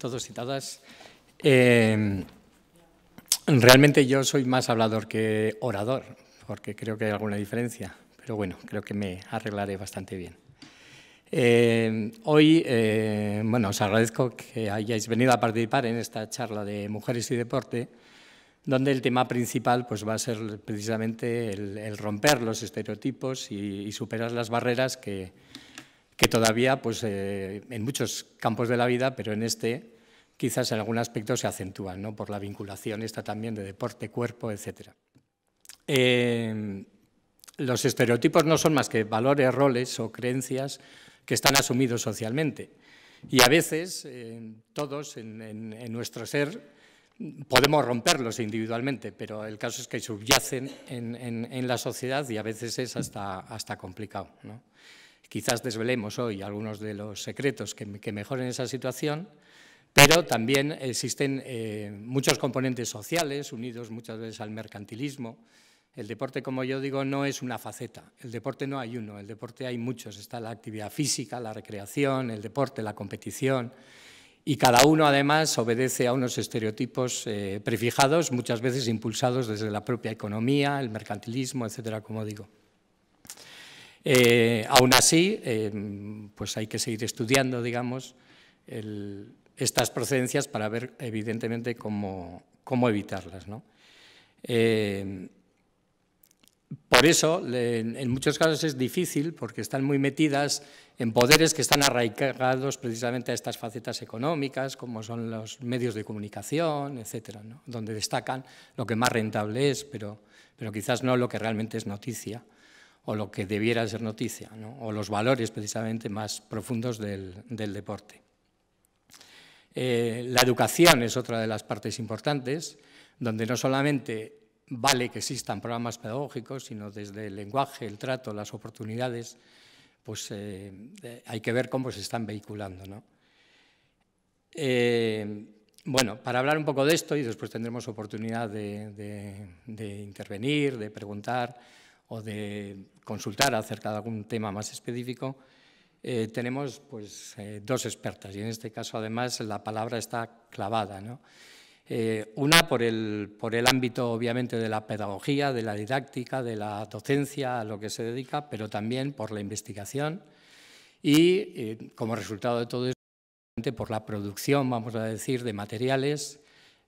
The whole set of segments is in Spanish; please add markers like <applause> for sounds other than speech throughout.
todos y todas. Em, realmente yo soy más hablador que orador, porque creo que hay alguna diferencia, pero bueno, creo que me arreglaré bastante bien. Em, hoy, eh, bueno, os agradezco que hayáis venido a participar en esta charla de Mujeres y Deporte, donde el tema principal pues, va a ser precisamente el, romper los estereotipos y superar las barreras que, que todavía, pues, eh, en muchos campos de la vida, pero en este quizás en algún aspecto se acentúan, ¿no? por la vinculación esta también de deporte, cuerpo, etc. Eh, los estereotipos no son más que valores, roles o creencias que están asumidos socialmente. Y a veces eh, todos en, nuestro ser podemos romperlos individualmente, pero el caso es que subyacen en, la sociedad y a veces es hasta, hasta complicado. ¿no? Quizás desvelemos hoy algunos de los secretos que, mejoren esa situación, pero también existen eh, muchos componentes sociales unidos muchas veces al mercantilismo. El deporte, como yo digo, no es una faceta. El deporte no hay uno, el deporte hay muchos. Está la actividad física, la recreación, el deporte, la competición. Y cada uno, además, obedece a unos estereotipos eh, prefijados, muchas veces impulsados desde la propia economía, el mercantilismo, etcétera, como digo. Eh, aún así, em, pues hay que seguir estudiando, digamos, estas procedencias para ver, evidentemente, cómo, evitarlas. Em, por eso, en, muchos casos es difícil, porque están muy metidas en poderes que están arraigados precisamente a estas facetas económicas, como son los medios de comunicación, etcétera, donde destacan lo que más rentable es, pero quizás no lo que realmente es noticia o lo que debiera ser noticia, o los valores precisamente más profundos del, deporte. Eh, la educación es otra de las partes importantes, donde no solamente vale que existan programas pedagógicos, sino desde el lenguaje, el trato, las oportunidades, pues eh, eh, hay que ver cómo se están vehiculando. bueno, para hablar un poco de esto, y después tendremos oportunidad de intervenir, de preguntar, o de consultar acerca de algún tema más específico, eh, tenemos pues, eh, dos expertas y en este caso además la palabra está clavada. Eh, una por el, por el ámbito obviamente de la pedagogía, de la didáctica, de la docencia, a lo que se dedica, pero también por la investigación y como resultado de todo esto por la producción, vamos a decir, de materiales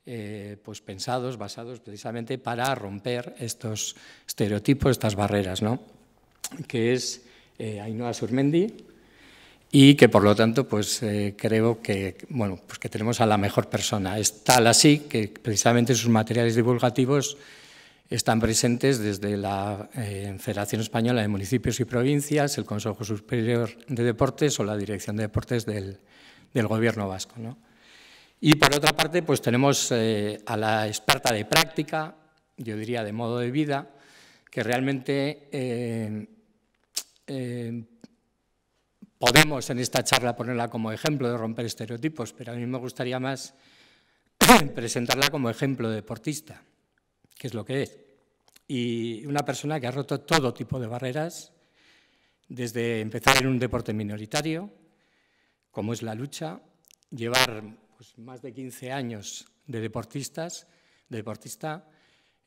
eh, pues pensados, basados precisamente para romper estos estereotipos, estas barreras, ¿no? que es eh, Ainhoa Surmendi y que por lo tanto pues eh, creo que bueno pues que tenemos a la mejor persona es tal así que precisamente sus materiales divulgativos están presentes desde la eh, Federación Española de Municipios y Provincias, el Consejo Superior de Deportes o la Dirección de Deportes del, del Gobierno Vasco. ¿no? Y por otra parte, pues tenemos eh, a la experta de práctica, yo diría de modo de vida, que realmente eh, eh, podemos en esta charla ponerla como ejemplo de romper estereotipos, pero a mí me gustaría más <clears throat> presentarla como ejemplo deportista, que es lo que es. Y una persona que ha roto todo tipo de barreras, desde empezar en un deporte minoritario, como es la lucha, llevar pues, más de 15 años de deportistas, deportista,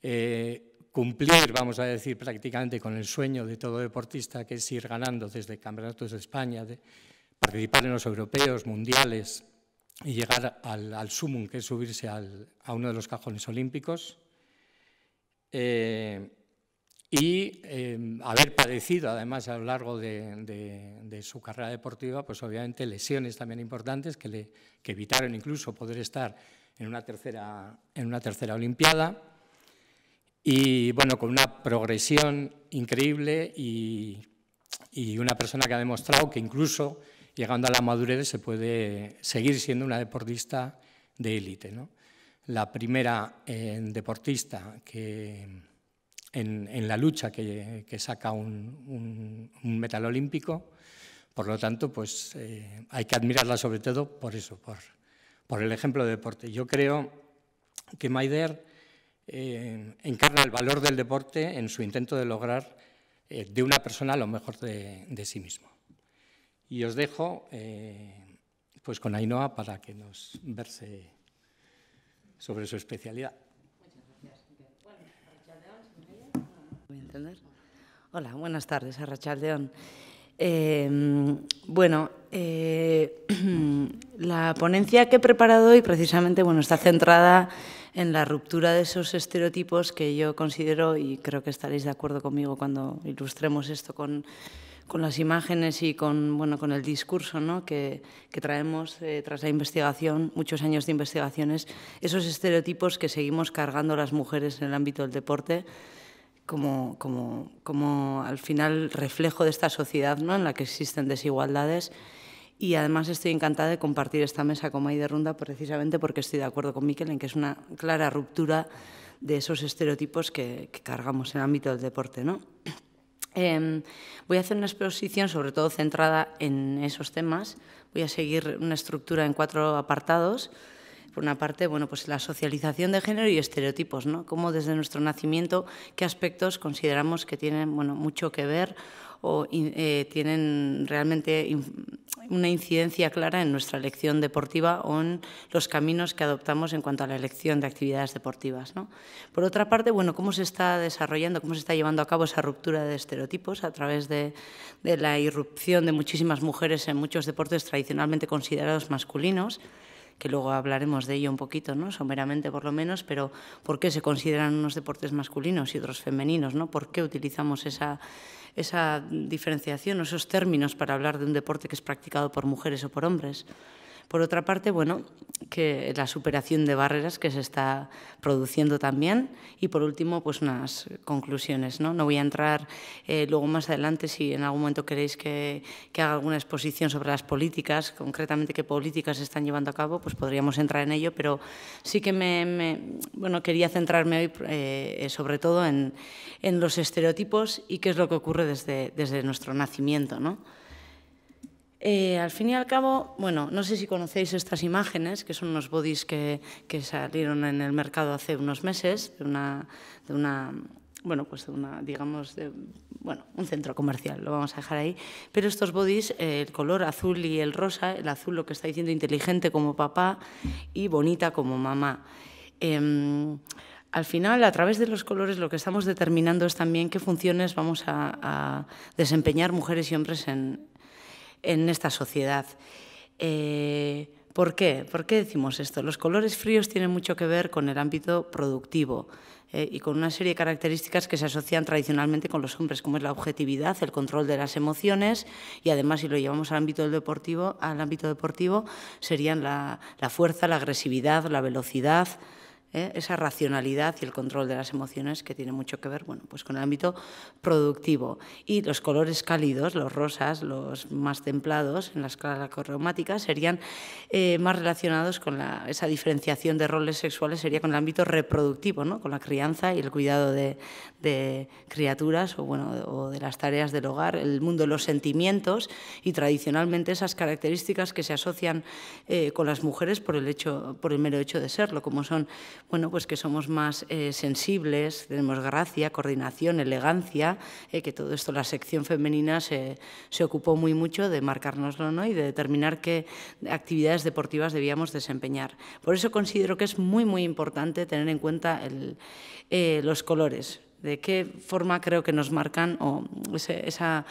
eh, cumplir, vamos a decir, prácticamente con el sueño de todo deportista, que es ir ganando desde campeonatos de España, participar en los europeos, mundiales y llegar al, sumum, que es subirse a uno de los cajones olímpicos. Eh, y em, haber padecido además a lo largo de, su carrera deportiva, pues obviamente lesiones también importantes que, le, que evitaron incluso poder estar en una tercera, en una tercera Olimpiada. Y bueno, con una progresión increíble y, y una persona que ha demostrado que incluso llegando a la madurez se puede seguir siendo una deportista de élite. ¿no? La primera eh, deportista que en, la lucha que, saca un, metal olímpico. Por lo tanto, pues eh, hay que admirarla sobre todo por eso, por, el ejemplo de deporte. Yo creo que Maider eh, encarna el valor del deporte en su intento de lograr eh, de una persona lo mejor de, de sí mismo. Y os dejo pues con Ainhoa para que nos verse sobre su especialidad. Hola, buenas tardes, Arrachaldeón. Em, eh, bueno, <clears throat> la ponencia que he preparado hoy precisamente bueno, está centrada en la ruptura de esos estereotipos que yo considero, y creo que estaréis de acuerdo conmigo cuando ilustremos esto con, las imágenes y con, bueno, con el discurso ¿no? que, traemos eh, tras la investigación, muchos años de investigaciones, esos estereotipos que seguimos cargando las mujeres en el ámbito del deporte como, como, como al final reflejo de esta sociedad ¿no? en la que existen desigualdades. Y además estoy encantada de compartir esta mesa con de Runda precisamente porque estoy de acuerdo con Miquel en que es una clara ruptura de esos estereotipos que, cargamos en el ámbito del deporte. ¿no? Em, voy a hacer una exposición sobre todo centrada en esos temas. Voy a seguir una estructura en cuatro apartados por una parte, bueno, pues la socialización de género y estereotipos, ¿no? desde nuestro nacimiento, qué aspectos consideramos que tienen, bueno, mucho que ver o eh, tienen realmente una incidencia clara en nuestra elección deportiva o en los caminos que adoptamos en cuanto a la elección de actividades deportivas. Por otra parte, bueno, cómo se está desarrollando, cómo se está llevando a cabo esa ruptura de estereotipos a través de, de la irrupción de muchísimas mujeres en muchos deportes tradicionalmente considerados masculinos que luego hablaremos de ello un poquito, ¿no? someramente por lo menos, pero por qué se consideran unos deportes masculinos y otros femeninos, ¿no? por qué utilizamos esa, esa diferenciación, esos términos para hablar de un deporte que es practicado por mujeres o por hombres. Por otra parte, bueno, que la superación de barreras que se está produciendo también. Y por último, pues unas conclusiones. No, no voy a entrar eh, luego más adelante si en algún momento queréis que, haga alguna exposición sobre las políticas, concretamente qué políticas se están llevando a cabo, pues podríamos entrar en ello, pero sí que me, bueno, quería centrarme hoy eh, sobre todo en, en, los estereotipos y qué es lo que ocurre desde, desde nuestro nacimiento. ¿no? Eh, al fin y al cabo, bueno, no sé si conocéis estas imágenes, que son unos bodies que, salieron en el mercado hace unos meses, de una, una bueno, pues de una, digamos, de, bueno, un centro comercial, lo vamos a dejar ahí. Pero estos bodies, el color azul y el rosa, el azul lo que está diciendo inteligente como papá y bonita como mamá. Em, al final, a través de los colores, lo que estamos determinando es también qué funciones vamos a, a desempeñar mujeres y hombres en, en esta sociedad. Eh, ¿Por qué? ¿Por qué decimos esto? Los colores fríos tienen mucho que ver con el ámbito productivo eh, y con una serie de características que se asocian tradicionalmente con los hombres, como es la objetividad, el control de las emociones y además, si lo llevamos al ámbito, deportivo, al ámbito deportivo, serían la fuerza, la agresividad, la velocidad, ¿eh? esa racionalidad y el control de las emociones que tiene mucho que ver bueno, pues con el ámbito productivo. Y los colores cálidos, los rosas, los más templados en la escala cromática, serían eh, más relacionados con esa diferenciación de roles sexuales, sería con el ámbito reproductivo, ¿no? con la crianza y el cuidado de, criaturas o, bueno, de las tareas del hogar, el mundo de los sentimientos y tradicionalmente esas características que se asocian eh, con las mujeres por el, hecho, por el mero hecho de serlo, como son bueno, pues que somos más eh, sensibles, tenemos gracia, coordinación, elegancia, eh, que todo esto la sección femenina se, ocupó muy mucho de marcarnoslo ¿no? y de determinar qué actividades deportivas debíamos desempeñar. Por eso considero que es muy, muy importante tener en cuenta eh, los colores, de qué forma creo que nos marcan o esa,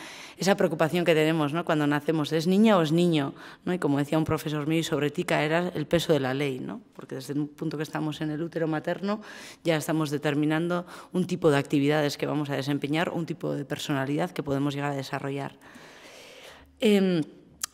preocupación que tenemos ¿no? cuando nacemos, ¿es niña o es niño? ¿no? Y como decía un profesor mío, sobre ti era el peso de la ley, ¿no? porque desde un punto que estamos en el útero materno ya estamos determinando un tipo de actividades que vamos a desempeñar, un tipo de personalidad que podemos llegar a desarrollar. Em,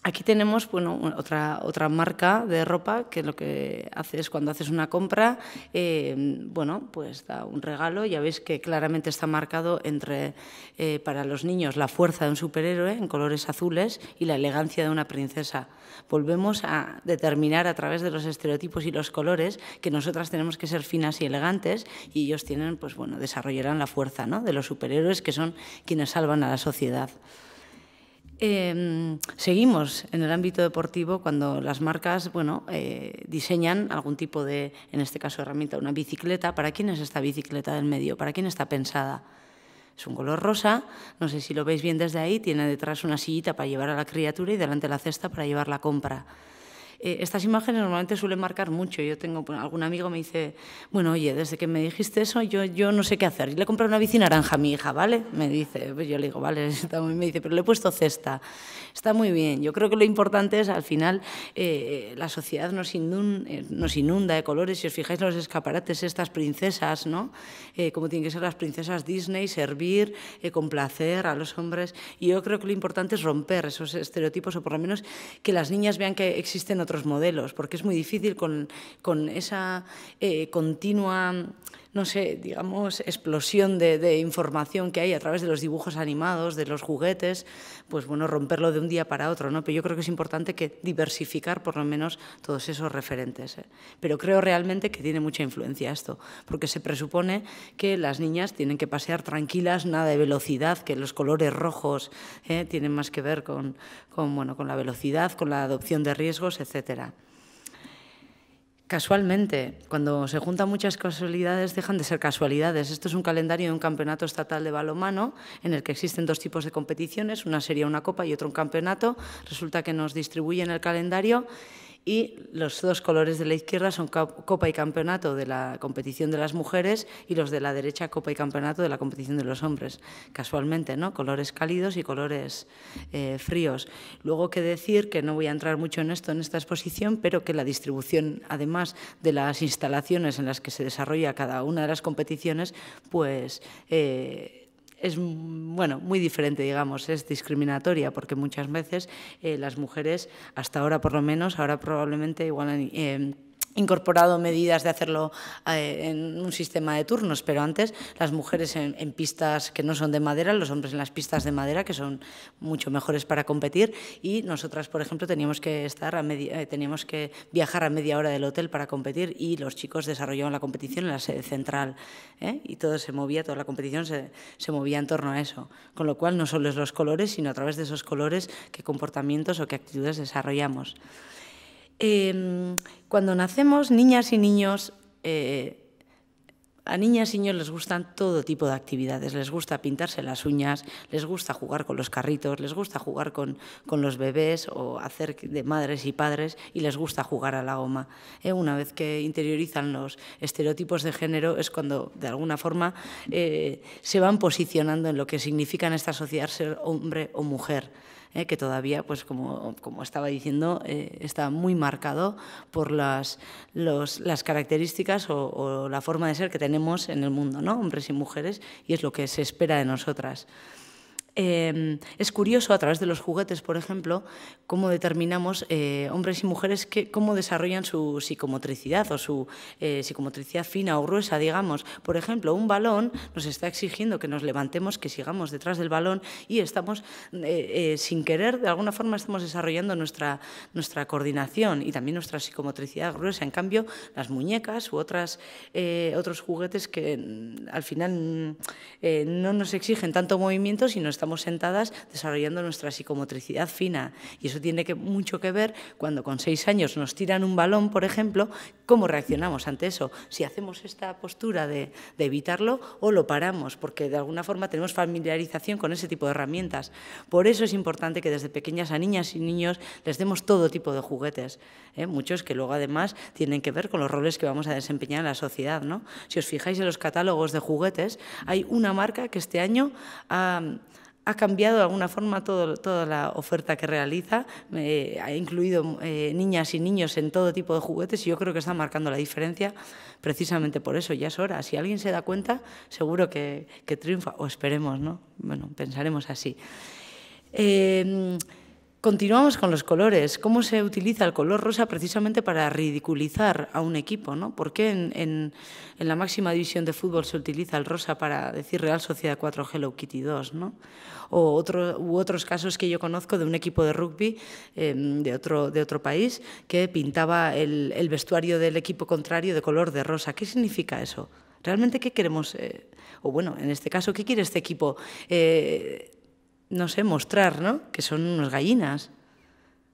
Aquí tenemos otra, otra marca de ropa que lo que hace es cuando haces una compra, em, bueno, pues da un regalo. Ya veis que claramente está marcado entre eh, para los niños la fuerza de un superhéroe en colores azules y la elegancia de una princesa. Volvemos a determinar a través de los estereotipos y los colores que nosotras tenemos que ser finas y elegantes y ellos tienen, pues bueno, desarrollarán la fuerza ¿no? de los superhéroes que son quienes salvan a la sociedad. Em, seguimos en el ámbito deportivo cuando las marcas eh, diseñan algún tipo de, en este caso, herramienta, una bicicleta. ¿Para quién es esta bicicleta del medio? ¿Para quién está pensada? Es un color rosa, no sé si lo veis bien desde ahí, tiene detrás una sillita para llevar a la criatura y delante la cesta para llevar la compra. Eh, estas imágenes normalmente suelen marcar mucho. Yo tengo, algún amigo me dice, bueno, oye, desde que me dijiste eso, yo, yo no sé qué hacer. Y le compré una bici naranja a mi hija, ¿vale? Me dice, pues yo le digo, vale, <laughs> está muy, me dice, pero le he puesto cesta. Está muy bien. Yo creo que lo importante es, al final, eh, la sociedad nos, eh, nos inunda de colores. Si os fijáis en los escaparates, estas princesas, ¿no? como tienen que ser las princesas Disney, servir, complacer a los hombres. Y yo creo que lo importante es romper esos estereotipos, o por lo menos que las niñas vean que existen otras otros modelos, porque es muy difícil con, esa eh, continua no sé, digamos, explosión de, información que hay a través de los dibujos animados, de los juguetes, pues bueno, romperlo de un día para otro, ¿no? Pero yo creo que es importante que diversificar por lo menos todos esos referentes. ¿eh? Pero creo realmente que tiene mucha influencia esto, porque se presupone que las niñas tienen que pasear tranquilas, nada de velocidad, que los colores rojos ¿eh? tienen más que ver con, con la velocidad, con la adopción de riesgos, etcétera. Casualmente, cuando se juntan muchas casualidades, dejan de ser casualidades. Esto es un calendario de un campeonato estatal de balomano en el que existen dos tipos de competiciones, una sería una copa y otro un campeonato. Resulta que nos distribuyen el calendario y los dos colores de la izquierda son Copa y Campeonato de la competición de las mujeres y los de la derecha Copa y Campeonato de la competición de los hombres, casualmente, ¿no? Colores cálidos y colores eh, fríos. Luego que decir que no voy a entrar mucho en esto en esta exposición, pero que la distribución, además de las instalaciones en las que se desarrolla cada una de las competiciones, pues eh, es bueno, muy diferente, digamos, es discriminatoria, porque muchas veces eh, las mujeres, hasta ahora por lo menos, ahora probablemente igual incorporado medidas de hacerlo eh, en un sistema de turnos, pero antes las mujeres en, pistas que no son de madera, los hombres en las pistas de madera, que son mucho mejores para competir, y nosotras, por ejemplo, teníamos que, estar a eh, que viajar a media hora del hotel para competir y los chicos desarrollaban la competición en la sede central, ¿eh? y todo se movía, toda la competición se, se movía en torno a eso, con lo cual no solo es los colores, sino a través de esos colores qué comportamientos o qué actitudes desarrollamos. Em, cuando nacemos, niñas y niños eh, a niñas y niños les gustan todo tipo de actividades, les gusta pintarse las uñas, les gusta jugar con los carritos, les gusta jugar con, los bebés o hacer de madres y padres y les gusta jugar a la goma. ¿eh? una vez que interiorizan los estereotipos de género es cuando de alguna forma eh, se van posicionando en lo que significa en esta sociedad ser hombre o mujer. ¿eh? que todavía, pues como, como estaba diciendo, está muy marcado por las, las características o la forma de ser que tenemos en el mundo, ¿no? hombres y mujeres, y es lo que se espera de nosotras. Em, es curioso a través de los juguetes, por ejemplo, cómo determinamos eh, hombres y mujeres que, cómo desarrollan su psicomotricidad o su eh, psicomotricidad fina o gruesa, digamos. Por ejemplo, un balón nos está exigiendo que nos levantemos, que sigamos detrás del balón y estamos, eh, sin querer, de alguna forma estamos desarrollando nuestra, nuestra coordinación y también nuestra psicomotricidad gruesa. En cambio, las muñecas u otras, otros juguetes que mm, al final mm, no nos exigen tanto movimiento, sino estamos sentadas desarrollando nuestra psicomotricidad fina. Y eso tiene mucho que ver cuando con seis años nos tiran un balón, por ejemplo, cómo reaccionamos ante eso. Si hacemos esta postura de, evitarlo o lo paramos, porque de alguna forma tenemos familiarización con ese tipo de herramientas. Por eso es importante que desde pequeñas a niñas y niños les demos todo tipo de juguetes. ¿eh? Muchos que luego además tienen que ver con los roles que vamos a desempeñar en la sociedad. ¿no? Si os fijáis en los catálogos de juguetes, hay una marca que este año ha, ha cambiado de alguna forma toda la oferta que realiza, ha incluido eh, niñas y niños en todo tipo de juguetes y yo creo que está marcando la diferencia precisamente por eso, ya es hora. Si alguien se da cuenta, seguro que, triunfa, o esperemos, ¿no? Bueno, pensaremos así. Eh, Continuamos con los colores. ¿Cómo se utiliza el color rosa precisamente para ridiculizar a un equipo? ¿no? ¿Por qué en, la máxima división de fútbol se utiliza el rosa para decir Real Sociedad 4 Hello Kitty 2? ¿no? O otros casos que yo conozco de un equipo de rugby em, de, otro, país que pintaba el, vestuario del equipo contrario de color de rosa. ¿Qué significa eso? ¿Realmente qué queremos? Eh? o bueno, en este caso, ¿qué quiere este equipo? Eh, no sé, mostrar, ¿no? Que son unas gallinas.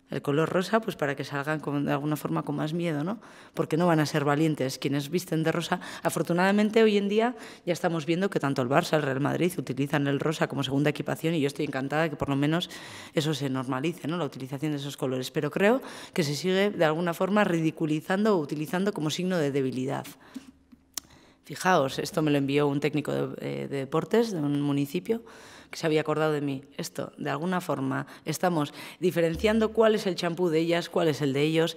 El color rosa, pues para que salgan de alguna forma con más miedo, ¿no? Porque no van a ser valientes. Quienes visten de rosa, afortunadamente hoy en día ya estamos viendo que tanto el Barça, el Real Madrid utilizan el rosa como segunda equipación y yo estoy encantada que por lo menos eso se normalice, ¿no? La utilización de esos colores. Pero creo que se sigue de alguna forma ridiculizando o utilizando como signo de debilidad. Fijaos, esto me lo envió un técnico de eh, deportes de un municipio que se había acordado de mí. Esto, de alguna forma, estamos diferenciando cuál es el champú de ellas, cuál es el de ellos.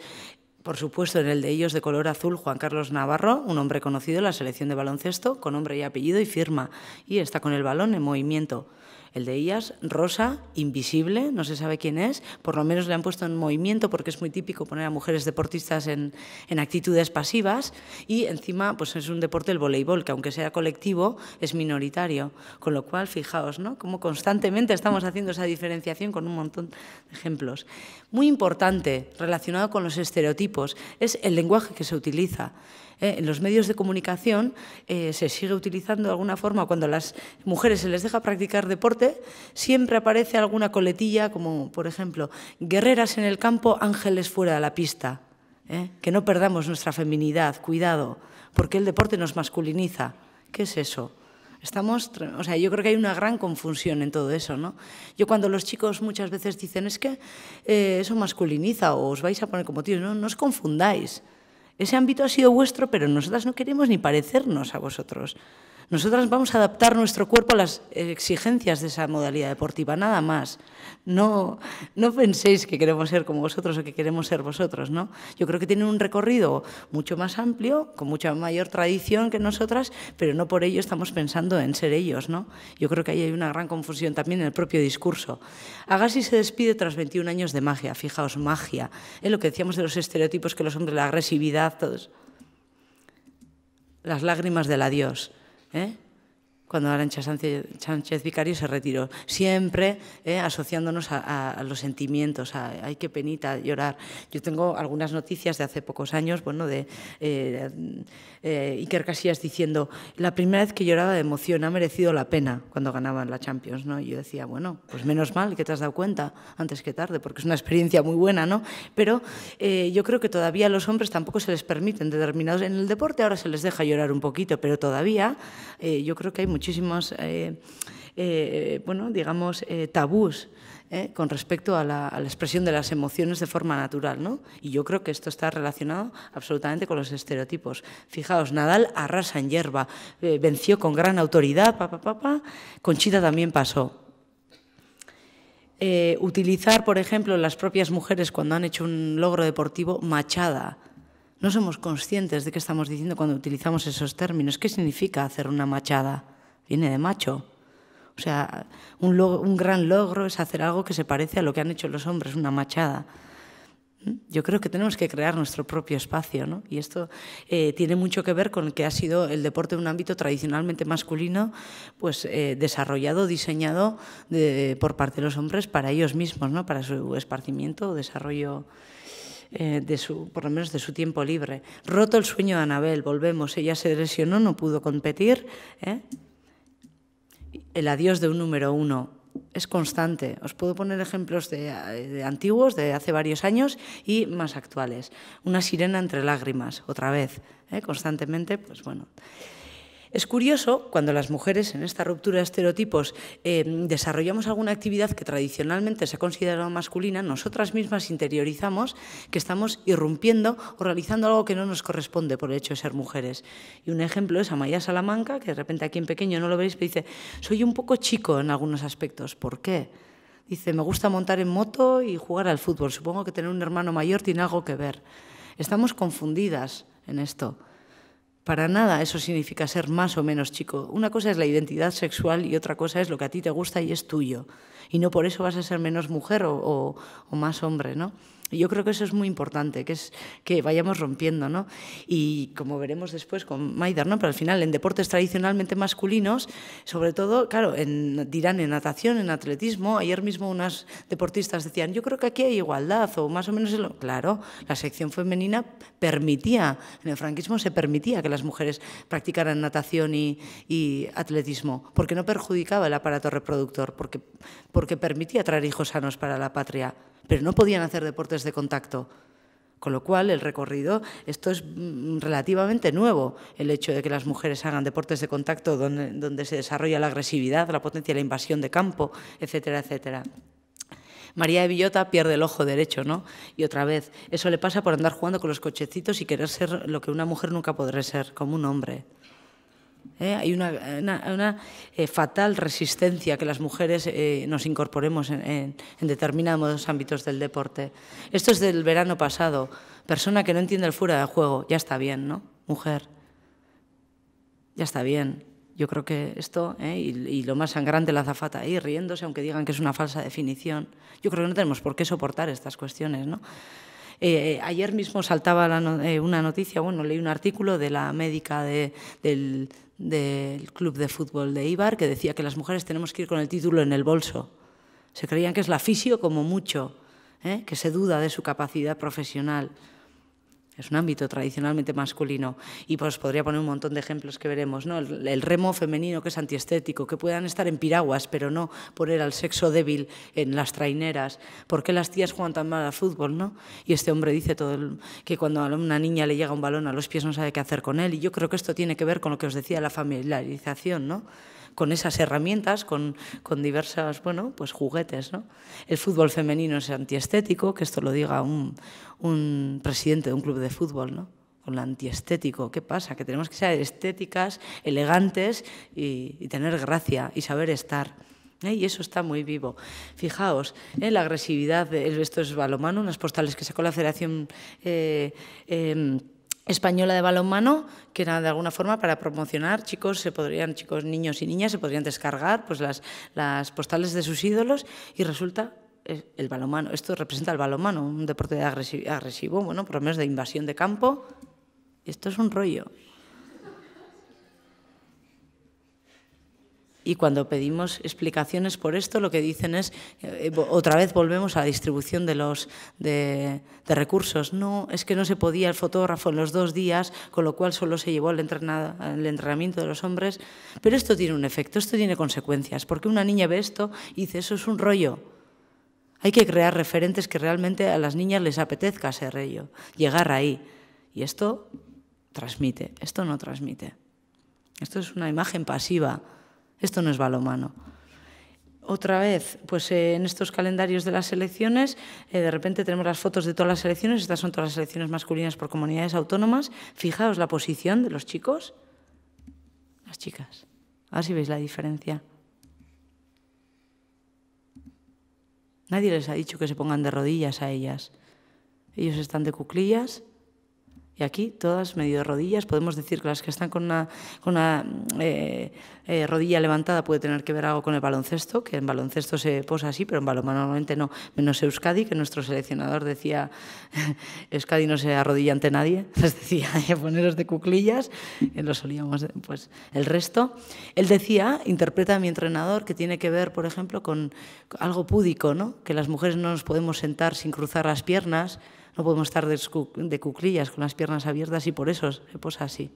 Por supuesto, en el de ellos de color azul, Juan Carlos Navarro, un hombre conocido en la selección de baloncesto, con nombre y apellido y firma, y está con el balón en movimiento. El de ellas, Rosa, invisible, no se sabe quién es, por lo menos le han puesto en movimiento porque es muy típico poner a mujeres deportistas en, actitudes pasivas y encima pues es un deporte el voleibol, que aunque sea colectivo es minoritario, con lo cual fijaos ¿no? cómo constantemente estamos haciendo esa diferenciación con un montón de ejemplos. Muy importante, relacionado con los estereotipos, es el lenguaje que se utiliza. Eh, en los medios de comunicación eh, se sigue utilizando de alguna forma, cuando a las mujeres se les deja practicar deporte, siempre aparece alguna coletilla como, por ejemplo, guerreras en el campo, ángeles fuera de la pista. Eh, que no perdamos nuestra feminidad, cuidado, porque el deporte nos masculiniza. ¿Qué es eso? Estamos, o sea, yo creo que hay una gran confusión en todo eso, ¿no? Yo cuando los chicos muchas veces dicen, es que eso masculiniza o os vais a poner como tíos, no, no os confundáis. Ese ámbito ha sido vuestro, pero nosotras no queremos ni parecernos a vosotros. Nosotras vamos a adaptar nuestro cuerpo a las exigencias de esa modalidad deportiva, nada más. No, penséis que queremos ser como vosotros o que queremos ser vosotros, ¿no? Yo creo que tienen un recorrido mucho más amplio, con mucha mayor tradición que nosotras, pero no por ello estamos pensando en ser ellos, ¿no? Yo creo que ahí hay una gran confusión también en el propio discurso. Agassi se despide tras 21 años de magia, fijaos, magia. Es ¿eh? lo que decíamos de los estereotipos que los hombres, la agresividad, todos. Las lágrimas del adiós. 哎。cuando Arancha Sánchez, Vicario se retiró. Siempre eh, asociándonos a, los sentimientos, a, hay que penita llorar. Yo tengo algunas noticias de hace pocos años, bueno, de eh, eh, Iker Casillas diciendo, la primera vez que lloraba de emoción, ha merecido la pena cuando ganaban la Champions, ¿no? Y yo decía, bueno, pues menos mal que te has dado cuenta antes que tarde, porque es una experiencia muy buena, ¿no? Pero yo creo que todavía a los hombres tampoco se les permiten determinados, en el deporte ahora se les deja llorar un poquito, pero todavía yo creo que hay muchísimos, eh, eh, bueno, digamos, eh, tabús con respecto a la, expresión de las emociones de forma natural. ¿no? Y yo creo que esto está relacionado absolutamente con los estereotipos. Fijaos, Nadal arrasa en hierba, venció con gran autoridad, Conchita también pasó. utilizar, por ejemplo, las propias mujeres cuando han hecho un logro deportivo, machada. No somos conscientes de qué estamos diciendo cuando utilizamos esos términos. ¿Qué significa hacer una machada? viene de macho. O sea, un, gran logro es hacer algo que se parece a lo que han hecho los hombres, una machada. ¿Mm? Yo creo que tenemos que crear nuestro propio espacio, ¿no? Y esto eh, tiene mucho que ver con que ha sido el deporte un ámbito tradicionalmente masculino, pues eh, desarrollado, diseñado por parte de los hombres para ellos mismos, ¿no? Para su esparcimiento desarrollo. Eh, de su, por lo menos de su tiempo libre. Roto el sueño de Anabel, volvemos, ella se lesionó, no pudo competir, ¿eh? el adiós de un número uno es constante. Os puedo poner ejemplos de, antiguos, de hace varios años y más actuales. Una sirena entre lágrimas, otra vez, ¿eh? constantemente, pues bueno. Es curioso cuando las mujeres en esta ruptura de estereotipos eh, desarrollamos alguna actividad que tradicionalmente se ha considerado masculina, nosotras mismas interiorizamos que estamos irrumpiendo o realizando algo que no nos corresponde por el hecho de ser mujeres. Y un ejemplo es Amaya Salamanca, que de repente aquí en pequeño no lo veréis, pero dice, soy un poco chico en algunos aspectos. ¿Por qué? Dice, me gusta montar en moto y jugar al fútbol. Supongo que tener un hermano mayor tiene algo que ver. Estamos confundidas en esto. Para nada eso significa ser más o menos chico. Una cosa es la identidad sexual y otra cosa es lo que a ti te gusta y es tuyo. Y no por eso vas a ser menos mujer o, más hombre, ¿no? Yo creo que eso es muy importante, que es que vayamos rompiendo, ¿no? Y como veremos después con Maider, ¿no? Pero al final, en deportes tradicionalmente masculinos, sobre todo, claro, en, dirán en natación, en atletismo, ayer mismo unas deportistas decían, yo creo que aquí hay igualdad, o más o menos, claro, la sección femenina permitía, en el franquismo se permitía que las mujeres practicaran natación y, y atletismo, porque no perjudicaba el aparato reproductor, porque, porque permitía traer hijos sanos para la patria pero no podían hacer deportes de contacto. Con lo cual, el recorrido, esto es mm, relativamente nuevo, el hecho de que las mujeres hagan deportes de contacto donde, se desarrolla la agresividad, la potencia, la invasión de campo, etcétera, etcétera. María de Villota pierde el ojo derecho, ¿no? Y otra vez, eso le pasa por andar jugando con los cochecitos y querer ser lo que una mujer nunca podrá ser, como un hombre. ¿eh? Hay una, eh, fatal resistencia que las mujeres eh, nos incorporemos en, determinados ámbitos del deporte. Esto es del verano pasado. Persona que no entiende el fuera de juego, ya está bien, ¿no? Mujer, ya está bien. Yo creo que esto, y, lo más sangrante la zafata ahí, riéndose, aunque digan que es una falsa definición. Yo creo que no tenemos por qué soportar estas cuestiones, ¿no? ayer mismo saltaba una noticia, bueno, leí un artículo de la médica de, del, del club de fútbol de Ibar que decía que las mujeres tenemos que ir con el título en el bolso. Se creían que es la fisio como mucho, ¿eh? que se duda de su capacidad profesional es un ámbito tradicionalmente masculino. Y pues podría poner un montón de ejemplos que veremos, ¿no? El, remo femenino que es antiestético, que puedan estar en piraguas, pero no poner al sexo débil en las traineras. ¿Por qué las tías juegan tan mal al fútbol, no? Y este hombre dice todo que cuando a una niña le llega un balón a los pies no sabe qué hacer con él. Y yo creo que esto tiene que ver con lo que os decía, la familiarización, ¿no? con esas herramientas, con, con diversas, bueno, pues juguetes. ¿no? El fútbol femenino es antiestético, que esto lo diga un, presidente de un club de fútbol, ¿no? con lo antiestético. ¿Qué pasa? Que tenemos que ser estéticas, elegantes y, tener gracia y saber estar. ¿eh? Y eso está muy vivo. Fijaos, en ¿eh? la agresividad, de, esto es balomano, unas postales que sacó la Federación. Eh, em, española de balonmano, que era de alguna forma para promocionar, chicos, se podrían, chicos, niños y niñas, se podrían descargar pues, las, las postales de sus ídolos y resulta eh, el balonmano. Esto representa el balonmano, un deporte agresivo, agresivo, bueno, por lo menos de invasión de campo. Esto es un rollo. y cuando pedimos explicaciones por esto lo que dicen es, eh, eh, otra vez volvemos a la distribución de los de, recursos. No, es que no se podía el fotógrafo en los dos días, con lo cual solo se llevó el, entrenamiento de los hombres. Pero esto tiene un efecto, esto tiene consecuencias, porque una niña ve esto y dice, eso es un rollo. Hay que crear referentes que realmente a las niñas les apetezca ser rollo, llegar ahí. Y esto transmite, esto no transmite. Esto es una imagen pasiva. Esto no es balomano. Otra vez, pues eh, en estos calendarios de las elecciones, eh, de repente tenemos las fotos de todas las elecciones. estas son todas las elecciones masculinas por comunidades autónomas. Fijaos la posición de los chicos, las chicas. A ver si veis la diferencia. Nadie les ha dicho que se pongan de rodillas a ellas. Ellos están de cuclillas, y aquí todas medio de rodillas, podemos decir que las que están con una, una eh, eh, rodilla levantada puede tener que ver algo con el baloncesto, que en baloncesto se posa así, pero en balonmano normalmente no, menos Euskadi, que nuestro seleccionador decía, <laughs> Euskadi no se arrodilla ante nadie, les <laughs> pues decía, poneros de cuclillas, que lo solíamos, pues el resto. Él decía, interpreta a mi entrenador, que tiene que ver, por ejemplo, con algo púdico, ¿no? que las mujeres no nos podemos sentar sin cruzar las piernas, no podemos estar de cuclillas con las piernas abiertas y por eso se posa así.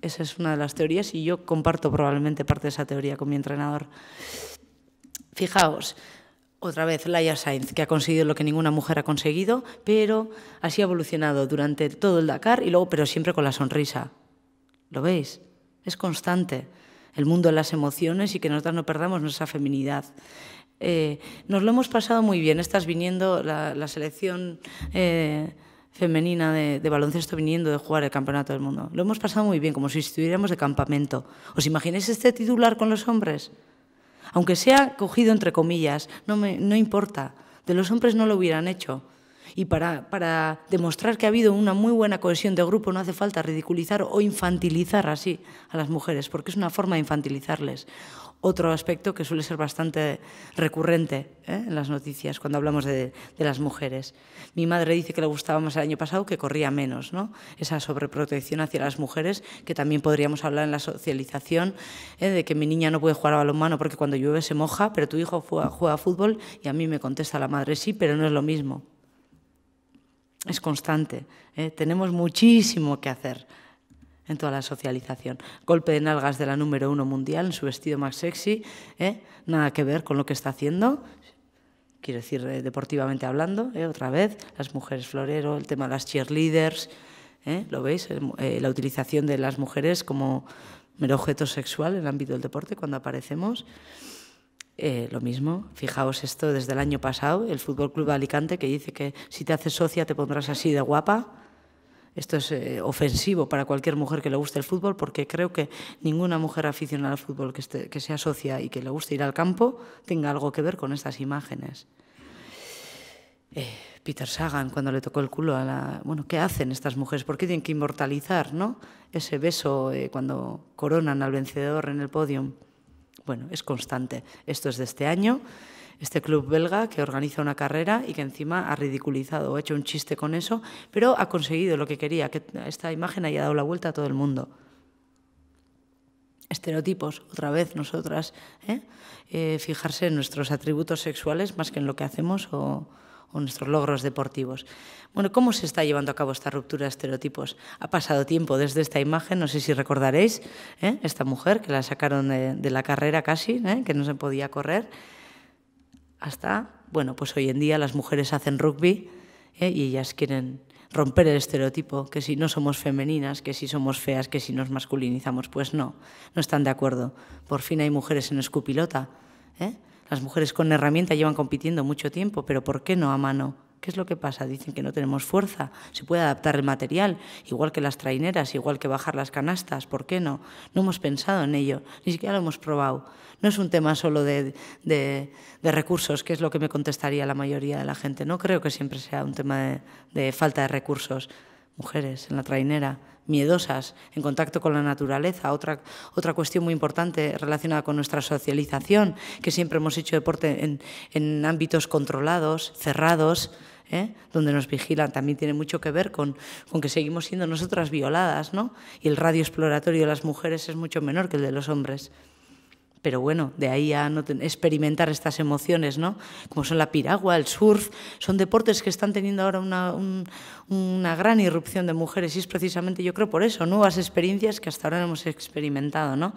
Esa es una de las teorías y yo comparto probablemente parte de esa teoría con mi entrenador. Fijaos, otra vez Laia Sainz, que ha conseguido lo que ninguna mujer ha conseguido, pero así ha evolucionado durante todo el Dakar y luego, pero siempre con la sonrisa. ¿Lo veis? Es constante. El mundo de las emociones y que nosotras no perdamos nuestra feminidad. Eh, nos lo hemos pasado muy bien. Estás viniendo, la, selección eh, femenina de, de, baloncesto viniendo de jugar el Campeonato del Mundo. Lo hemos pasado muy bien, como si estuviéramos de campamento. ¿Os imagináis este titular con los hombres? Aunque sea cogido entre comillas, no, me, no importa. De los hombres no lo hubieran hecho. Y para, para demostrar que ha habido una muy buena cohesión de grupo no hace falta ridiculizar o infantilizar así a las mujeres, porque es una forma de infantilizarles otro aspecto que suele ser bastante recurrente ¿eh? en las noticias cuando hablamos de, las mujeres. Mi madre dice que le gustaba más el año pasado, que corría menos, ¿no? Esa sobreprotección hacia las mujeres, que también podríamos hablar en la socialización, ¿eh? de que mi niña no puede jugar a balonmano porque cuando llueve se moja, pero tu hijo juega, a fútbol y a mí me contesta la madre, sí, pero no es lo mismo. Es constante. ¿eh? Tenemos muchísimo que hacer en toda la socialización. Golpe de nalgas de la número uno mundial en su vestido más sexy, ¿eh? nada que ver con lo que está haciendo, quiero decir, eh, deportivamente hablando, ¿eh? otra vez, las mujeres florero, el tema de las cheerleaders, ¿eh? ¿lo veis? la utilización de las mujeres como mero objeto sexual en el ámbito del deporte cuando aparecemos. lo mismo, fijaos esto desde el año pasado, el Fútbol Club de Alicante que dice que si te haces socia te pondrás así de guapa. Esto es eh, ofensivo para cualquier mujer que le guste el fútbol, porque creo que ninguna mujer aficionada al fútbol que, se asocia y que le guste ir al campo tenga algo que ver con estas imágenes. Eh, Peter Sagan, cuando le tocó el culo a la... Bueno, ¿qué hacen estas mujeres? ¿Por qué tienen que inmortalizar ¿no? ese beso eh, cuando coronan al vencedor en el podio? Bueno, es constante. Esto es de este año este club belga que organiza una carrera y que encima ha ridiculizado o ha hecho un chiste con eso, pero ha conseguido lo que quería, que esta imagen haya dado la vuelta a todo el mundo. Estereotipos, otra vez nosotras, ¿eh? Eh, fijarse en nuestros atributos sexuales más que en lo que hacemos o, nuestros logros deportivos. Bueno, ¿cómo se está llevando a cabo esta ruptura de estereotipos? Ha pasado tiempo desde esta imagen, no sé si recordaréis, ¿eh? esta mujer que la sacaron de, la carrera casi, que no se podía correr hasta, bueno, pues hoy en día las mujeres hacen rugby ¿eh? y ellas quieren romper el estereotipo, que si no somos femeninas, que si somos feas, que si nos masculinizamos, pues no, no están de acuerdo. Por fin hay mujeres en escupilota. ¿eh? Las mujeres con herramienta llevan compitiendo mucho tiempo, pero ¿por qué no a mano? ¿Qué es lo que pasa? Dicen que no tenemos fuerza, se puede adaptar el material, igual que las traineras, igual que bajar las canastas, ¿por qué no? No hemos pensado en ello, ni siquiera lo hemos probado. No es un tema solo de, recursos, que es lo que me contestaría la mayoría de la gente. No creo que siempre sea un tema de, falta de recursos. Mujeres en la trainera, miedosas, en contacto con la naturaleza. Otra, otra cuestión muy importante relacionada con nuestra socialización, que siempre hemos hecho deporte en, ámbitos controlados, cerrados, ¿eh? donde nos vigilan. También tiene mucho que ver con, que seguimos siendo nosotras violadas, ¿no? Y el radio exploratorio de las mujeres es mucho menor que el de los hombres pero bueno, de ahí a no experimentar estas emociones, ¿no? Como son la piragua, el surf, son deportes que están teniendo ahora una, una gran irrupción de mujeres y es precisamente, yo creo, por eso, nuevas experiencias que hasta ahora no hemos experimentado, ¿no?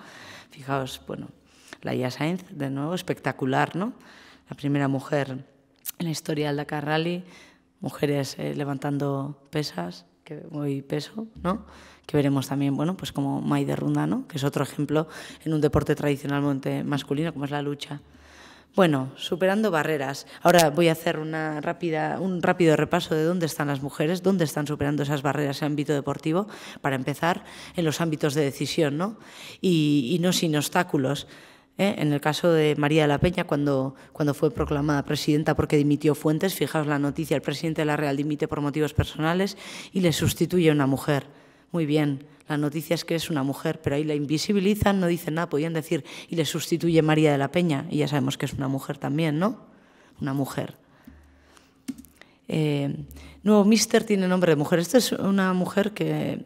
Fijaos, bueno, IA Sainz, de nuevo, espectacular, ¿no? La primera mujer en la historia del Dakar Rally, mujeres eh, levantando pesas, que muy peso, ¿no? que veremos también, bueno, pues como Maide Runda, ¿no? que es otro ejemplo en un deporte tradicionalmente masculino como es la lucha. Bueno, superando barreras. Ahora voy a hacer una rápida, un rápido repaso de dónde están las mujeres, dónde están superando esas barreras en ámbito deportivo, para empezar, en los ámbitos de decisión, ¿no? Y, no sin obstáculos. ¿eh? En el caso de María de la Peña, cuando, cuando fue proclamada presidenta porque dimitió Fuentes, fijaos la noticia, el presidente de la Real dimite por motivos personales y le sustituye a una mujer muy bien, la noticia es que es una mujer, pero ahí la invisibilizan, no dicen nada, podían decir, y le sustituye María de la Peña, y ya sabemos que es una mujer también, ¿no? Una mujer. Eh, nuevo Mister tiene nombre de mujer. Esta es una mujer que,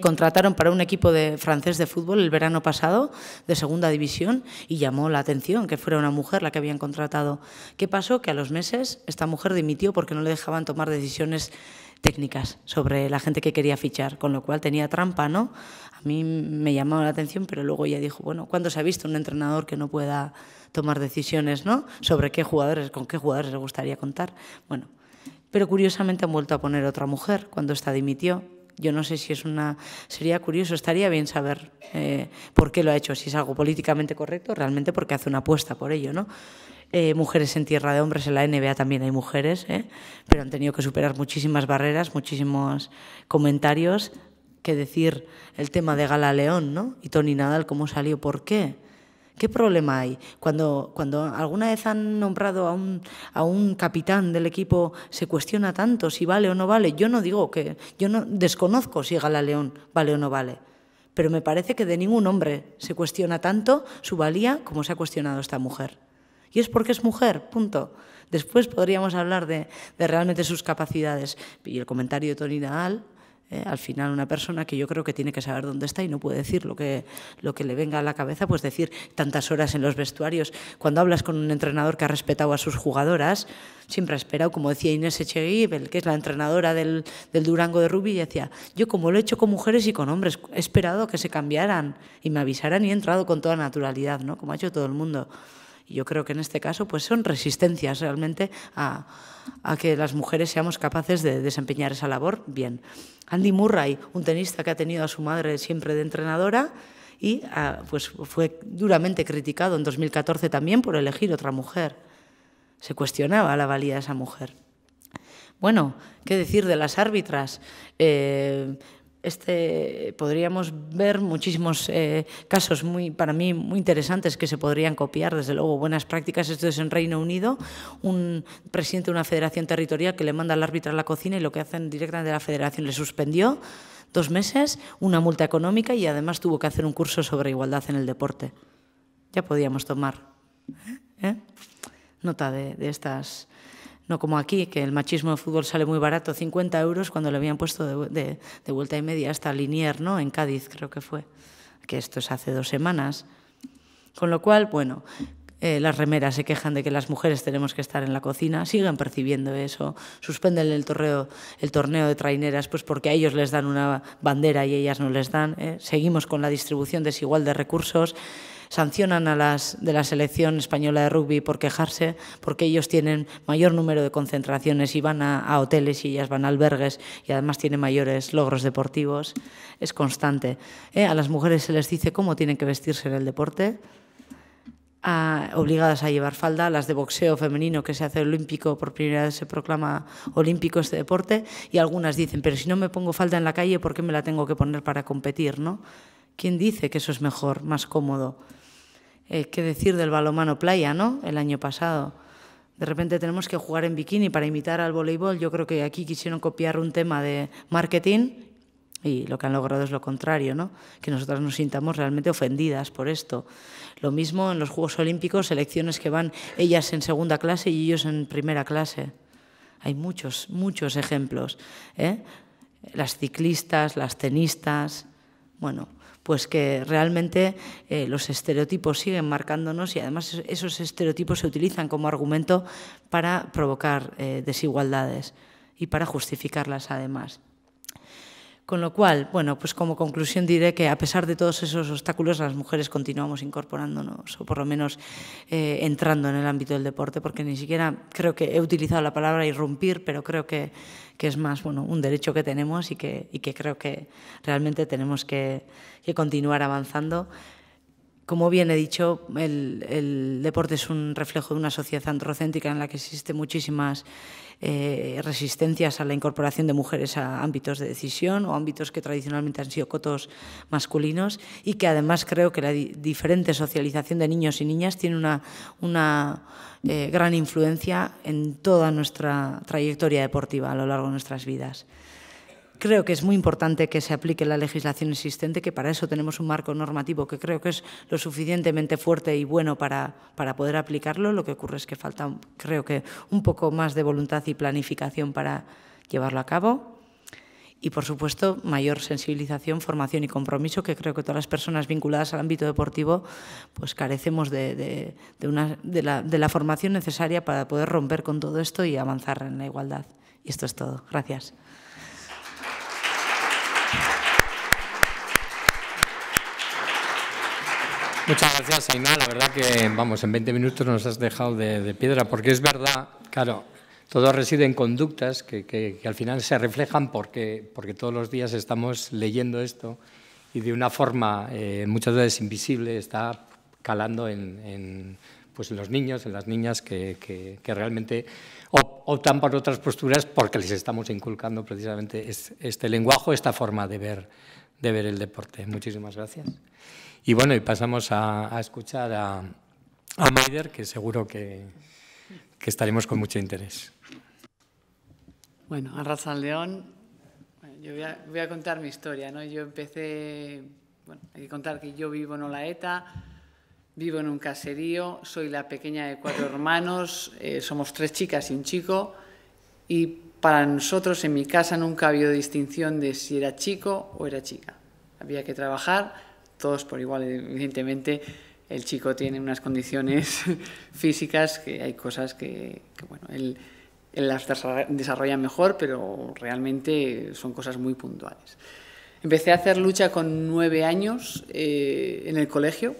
contrataron para un equipo de, francés de fútbol el verano pasado, de segunda división, y llamó la atención que fuera una mujer la que habían contratado. ¿Qué pasó? Que a los meses esta mujer dimitió porque no le dejaban tomar decisiones técnicas sobre la gente que quería fichar, con lo cual tenía trampa, ¿no? A mí me llamaba la atención, pero luego ella dijo, bueno, ¿cuándo se ha visto un entrenador que no pueda tomar decisiones, ¿no? Sobre qué jugadores, con qué jugadores le gustaría contar. Bueno, pero curiosamente han vuelto a poner otra mujer cuando esta dimitió. Yo no sé si es una. Sería curioso, estaría bien saber eh, por qué lo ha hecho, si es algo políticamente correcto, realmente porque hace una apuesta por ello, ¿no? Eh, mujeres en tierra de hombres, en la NBA también hay mujeres, ¿eh? pero han tenido que superar muchísimas barreras, muchísimos comentarios, que decir el tema de Gala León, ¿no? Y Tony Nadal, ¿cómo salió? ¿Por qué? ¿Qué problema hay? Cuando, cuando alguna vez han nombrado a un, a un capitán del equipo, se cuestiona tanto si vale o no vale. Yo no digo que, yo no desconozco si Gala León vale o no vale, pero me parece que de ningún hombre se cuestiona tanto su valía como se ha cuestionado esta mujer. Y es porque es mujer, punto. Después podríamos hablar de, realmente sus capacidades. Y el comentario de Tony Nadal, eh, al final una persona que yo creo que tiene que saber dónde está y no puede decir lo que, lo que le venga a la cabeza, pues decir tantas horas en los vestuarios. Cuando hablas con un entrenador que ha respetado a sus jugadoras, siempre ha esperado, como decía Inés Echeguibel, que es la entrenadora del, Durango de Rubí, y decía, yo como lo he hecho con mujeres y con hombres, he esperado que se cambiaran y me avisaran y he entrado con toda naturalidad, ¿no? como ha hecho todo el mundo. Y yo creo que en este caso pues son resistencias realmente a, que las mujeres seamos capaces de desempeñar esa labor bien. Andy Murray, un tenista que ha tenido a su madre siempre de entrenadora, y ah, pues fue duramente criticado en 2014 también por elegir otra mujer. Se cuestionaba la valía de esa mujer. Bueno, ¿qué decir de las árbitras? Eh, este, podríamos ver muchísimos eh, casos muy, para mí muy interesantes que se podrían copiar, desde luego, buenas prácticas. Esto es en Reino Unido, un presidente de una federación territorial que le manda al árbitro a la cocina y lo que hacen directamente la federación le suspendió dos meses, una multa económica y además tuvo que hacer un curso sobre igualdad en el deporte. Ya podíamos tomar ¿eh? ¿Eh? nota de estas no como aquí, que el machismo de fútbol sale muy barato, 50 euros, cuando le habían puesto de, vuelta y media hasta Linier, ¿no? En Cádiz, creo que fue. Que esto es hace dos semanas. Con lo cual, bueno, eh, las remeras se quejan de que las mujeres tenemos que estar en la cocina, siguen percibiendo eso, suspenden el torneo, el torneo de traineras, pues porque a ellos les dan una bandera y ellas no les dan, ¿eh? seguimos con la distribución desigual de recursos, sancionan a las de la selección española de rugby por quejarse, porque ellos tienen mayor número de concentraciones y van a, hoteles y ellas van a albergues y además tienen mayores logros deportivos. Es constante. Eh, a las mujeres se les dice cómo tienen que vestirse en el deporte. obligadas a llevar falda, las de boxeo femenino que se hace olímpico, por primera vez se proclama olímpico este deporte, y algunas dicen, pero si no me pongo falda en la calle, ¿por qué me la tengo que poner para competir? ¿no? ¿Quién dice que eso es mejor, más cómodo? Eh, qué decir del balomano playa, ¿no? El año pasado. De repente tenemos que jugar en bikini para imitar al voleibol. Yo creo que aquí quisieron copiar un tema de marketing y lo que han logrado es lo contrario, ¿no? Que nosotras nos sintamos realmente ofendidas por esto. Lo mismo en los Juegos Olímpicos, selecciones que van ellas en segunda clase y ellos en primera clase. Hay muchos, muchos ejemplos. ¿eh? Las ciclistas, las tenistas, bueno, pues que realmente eh, los estereotipos siguen marcándonos y además esos estereotipos se utilizan como argumento para provocar eh, desigualdades y para justificarlas además. Con lo cual, bueno, pues como conclusión diré que a pesar de todos esos obstáculos, las mujeres continuamos incorporándonos, o por lo menos eh, entrando en el ámbito del deporte, porque ni siquiera creo que he utilizado la palabra irrumpir, pero creo que, es más bueno, un derecho que tenemos y que, creo que realmente tenemos que, continuar avanzando. Como bien he dicho, el, deporte es un reflejo de una sociedad antrocéntrica en la que existen muchísimas eh, resistencias a la incorporación de mujeres a ámbitos de decisión o ámbitos que tradicionalmente han sido cotos masculinos y que además creo que la diferente socialización de niños y niñas tiene una, eh, gran influencia en toda nuestra trayectoria deportiva a lo largo de nuestras vidas. Creo que es muy importante que se aplique la legislación existente, que para eso tenemos un marco normativo que creo que es lo suficientemente fuerte y bueno para, poder aplicarlo. Lo que ocurre es que falta, creo que, un poco más de voluntad y planificación para llevarlo a cabo. Y, por supuesto, mayor sensibilización, formación y compromiso, que creo que todas las personas vinculadas al ámbito deportivo pues carecemos de, la formación necesaria para poder romper con todo esto y avanzar en la igualdad. Y esto es todo. Gracias. Muchas gracias, Aina. La verdad que, vamos, en 20 minutos nos has dejado de, piedra, porque es verdad, claro, todo reside en conductas que, al final se reflejan porque, porque todos los días estamos leyendo esto y de una forma eh, muchas veces invisible está calando en, pues en los niños, en las niñas que, que, realmente optan por otras posturas porque les estamos inculcando precisamente este, este lenguaje, esta forma de ver, de ver el deporte. Muchísimas gracias. Y bueno, y pasamos a, escuchar a, a que seguro que, estaremos con mucho interés. Bueno, a León, yo voy a, contar mi historia. ¿no? Yo empecé, bueno, hay que contar que yo vivo en Olaeta, vivo en un caserío, soy la pequeña de cuatro hermanos, eh, somos tres chicas y un chico, y para nosotros en mi casa nunca ha habido distinción de si era chico o era chica. Había que trabajar todos por igual, evidentemente el chico tiene unas condiciones <laughs> físicas que hay cosas que, bueno, él, las desarrolla mejor, pero realmente son cosas muy puntuales. Empecé a hacer lucha con nueve años eh, en el colegio.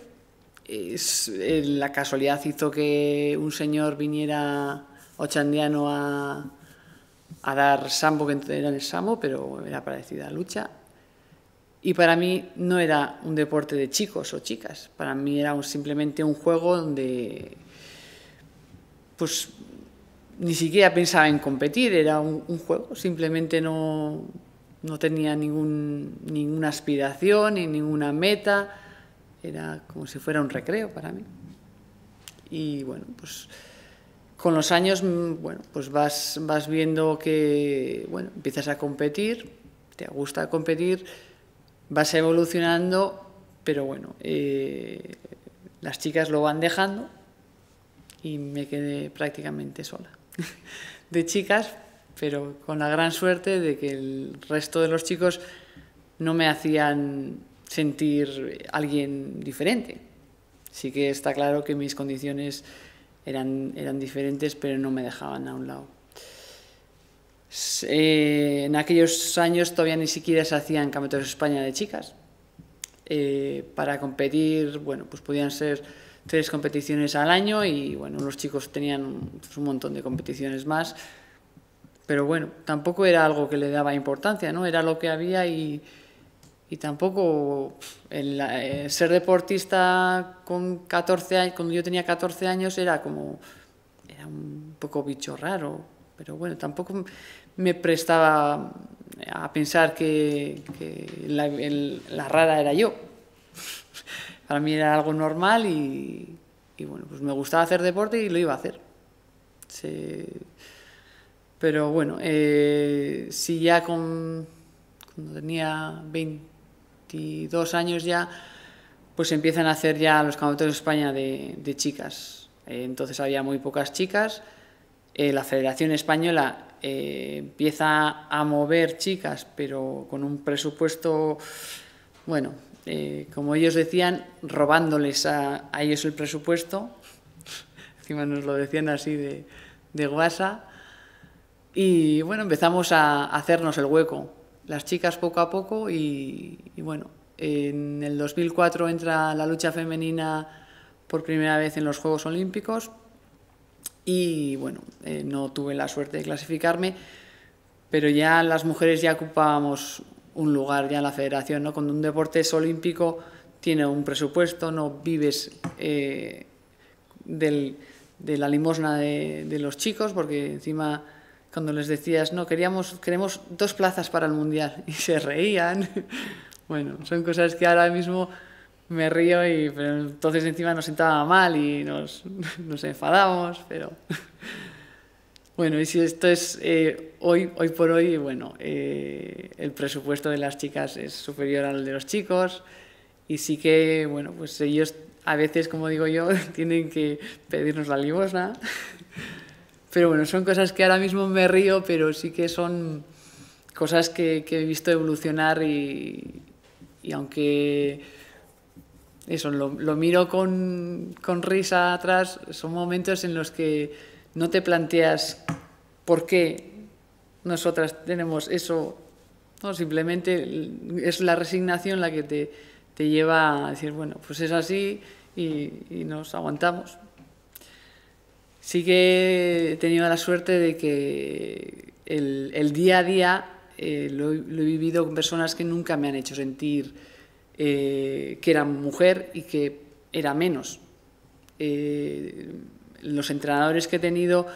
la casualidad hizo que un señor viniera ochandiano a, dar sambo, que era el sambo, pero era parecida a lucha, y para mí no era un deporte de chicos o chicas, para mí era simplemente un juego donde pues ni siquiera pensaba en competir, era un, un juego, simplemente no, no tenía ningún, ninguna aspiración ni ninguna meta, era como si fuera un recreo para mí. Y bueno, pues con los años mm, bueno, pues vas, vas viendo que bueno, empiezas a competir, te gusta competir, vas evolucionando, pero bueno, eh, las chicas lo van dejando y me quedé prácticamente sola <laughs> de chicas, pero con la gran suerte de que el resto de los chicos no me hacían sentir alguien diferente. Sí que está claro que mis condiciones eran, eran diferentes, pero no me dejaban a un lado. Eh, en aquellos años todavía ni siquiera se hacían campeonatos de España de chicas. Eh, para competir, bueno, pues podían ser tres competiciones al año y bueno, los chicos tenían un montón de competiciones más. Pero bueno, tampoco era algo que le daba importancia, ¿no? Era lo que había y, y tampoco el, eh, ser deportista con 14 años, cuando yo tenía 14 años era como era un poco bicho raro, pero bueno, tampoco me prestaba a pensar que, la, rara era yo. <laughs> Para mí era algo normal y, bueno, pues me gustaba hacer deporte y lo iba a hacer. Pero bueno, eh, si ya con, cuando tenía 22 años ya, pues empiezan a hacer ya los campeonatos de España de, chicas. Eh, entonces había muy pocas chicas. Eh, la Federación Española eh, empieza a mover chicas, pero con un presupuesto, bueno, eh, como ellos decían, robándoles a, ellos el presupuesto, <laughs> encima nos lo decían así de, guasa, y bueno, empezamos a, hacernos el hueco, las chicas poco a poco, y bueno, en el 2004 entra la lucha femenina por primera vez en los Juegos Olímpicos, y bueno, eh, no tuve la suerte de clasificarme, pero ya las mujeres ya ocupábamos un lugar ya en la federación, ¿no? Cuando un deporte es olímpico tiene un presupuesto, no vives eh, de la limosna de, de, los chicos, porque encima cuando les decías, no, queríamos, queremos dos plazas para el mundial, <laughs> y se reían. <laughs> bueno, son cosas que ahora mismo me río y entonces encima nos sentaba mal y nos, <laughs> nos enfadamos, pero <laughs> bueno, y si esto es eh, hoy, hoy por hoy, bueno, eh, el presupuesto de las chicas es superior al de los chicos y sí que, bueno, pues ellos a veces, como digo yo, <laughs> tienen que pedirnos la limosna, pero bueno, son cosas que ahora mismo me río, pero sí que son cosas que, he visto evolucionar y aunque eso, lo, lo miro con, con, risa atrás, son momentos en los que no te planteas por qué nosotras tenemos eso, simplemente es la resignación la que te, te lleva a decir, bueno, pues es así y, nos aguantamos. Sí que he tenido la suerte de que el, día a día eh, lo, he vivido con personas que nunca me han hecho sentir eh, que era mujer y que era menos. Eh, los entrenadores que he tenido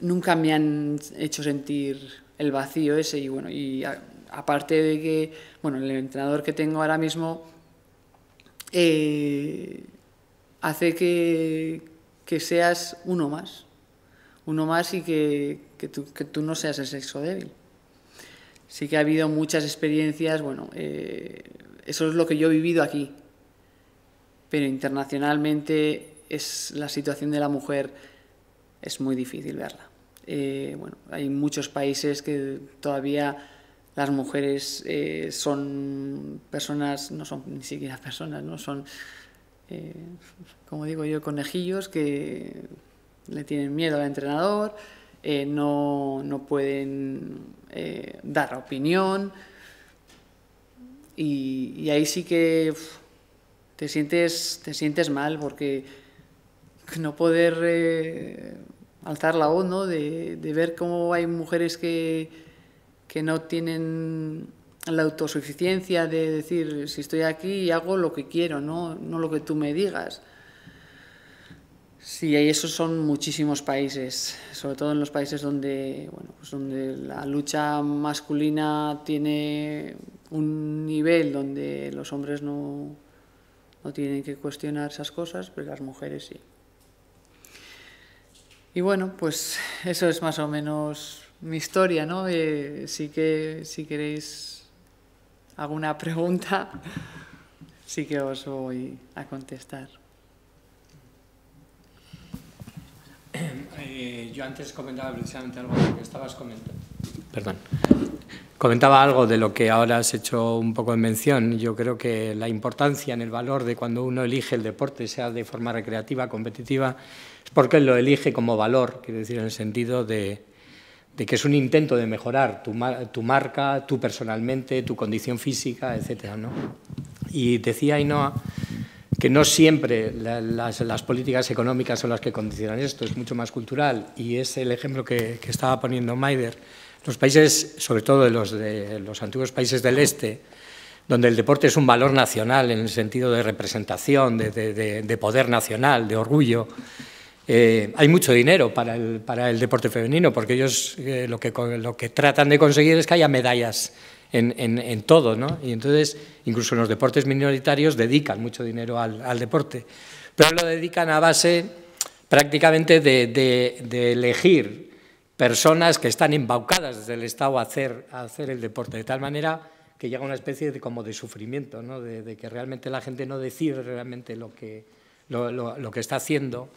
nunca me han hecho sentir el vacío ese y bueno, y aparte de que, bueno, el entrenador que tengo ahora mismo eh, hace que, seas uno más, uno más y que tú no seas el sexo débil sí que ha habido muchas experiencias, bueno, eh, eso es lo que yo he vivido aquí, pero internacionalmente es la situación de la mujer es muy difícil verla. Eh, bueno, hay muchos países que todavía las mujeres eh, son personas, no son ni siquiera <laughs> personas, no son, como digo yo, conejillos que le tienen miedo al entrenador, eh, no, pueden eh, dar opinión. Y, ahí sí que te, sientes, mal porque no poder eh, alzar la voz, de, ver cómo hay mujeres que, no tienen la autosuficiencia de decir, si estoy aquí y hago lo que quiero, ¿no? no lo que tú me digas. Sí, y esos son muchísimos países, sobre todo en los países donde, bueno, pues donde la lucha masculina tiene un nivel donde los hombres no, tienen que cuestionar esas cosas, pero las mujeres sí. Y bueno, pues eso es más o menos mi historia, ¿no? que si queréis alguna pregunta, <laughs> sí que os voy a contestar. yo antes comentaba precisamente algo de lo que estabas comentando. Perdón. Comentaba algo de lo que ahora has hecho un poco en mención. Yo creo que la importancia en el valor de cuando uno elige el deporte, sea de forma recreativa, competitiva, es porque lo elige como valor, quiero decir, en el sentido de, que es un intento de mejorar tu, marca, tú personalmente, tu condición física, etc. Y decía Ainoa que no siempre las, políticas económicas son las que condicionan esto, es mucho más cultural y es el ejemplo que, estaba poniendo Maider. Los países, sobre todo los, antiguos países del este, donde el deporte es un valor nacional en el sentido de representación, de, poder nacional, de orgullo, eh, hay mucho dinero para el, deporte femenino, porque ellos eh, lo, que, lo que tratan de conseguir es que haya medallas en, todo, ¿no? Y entonces, incluso en los deportes minoritarios, dedican mucho dinero al, deporte, pero lo dedican a base prácticamente de, elegir personas que están embaucadas desde el Estado a hacer, el deporte, de tal manera que llega una especie de, como de sufrimiento, ¿no? de, que realmente la gente no decide realmente lo que, lo, que está haciendo,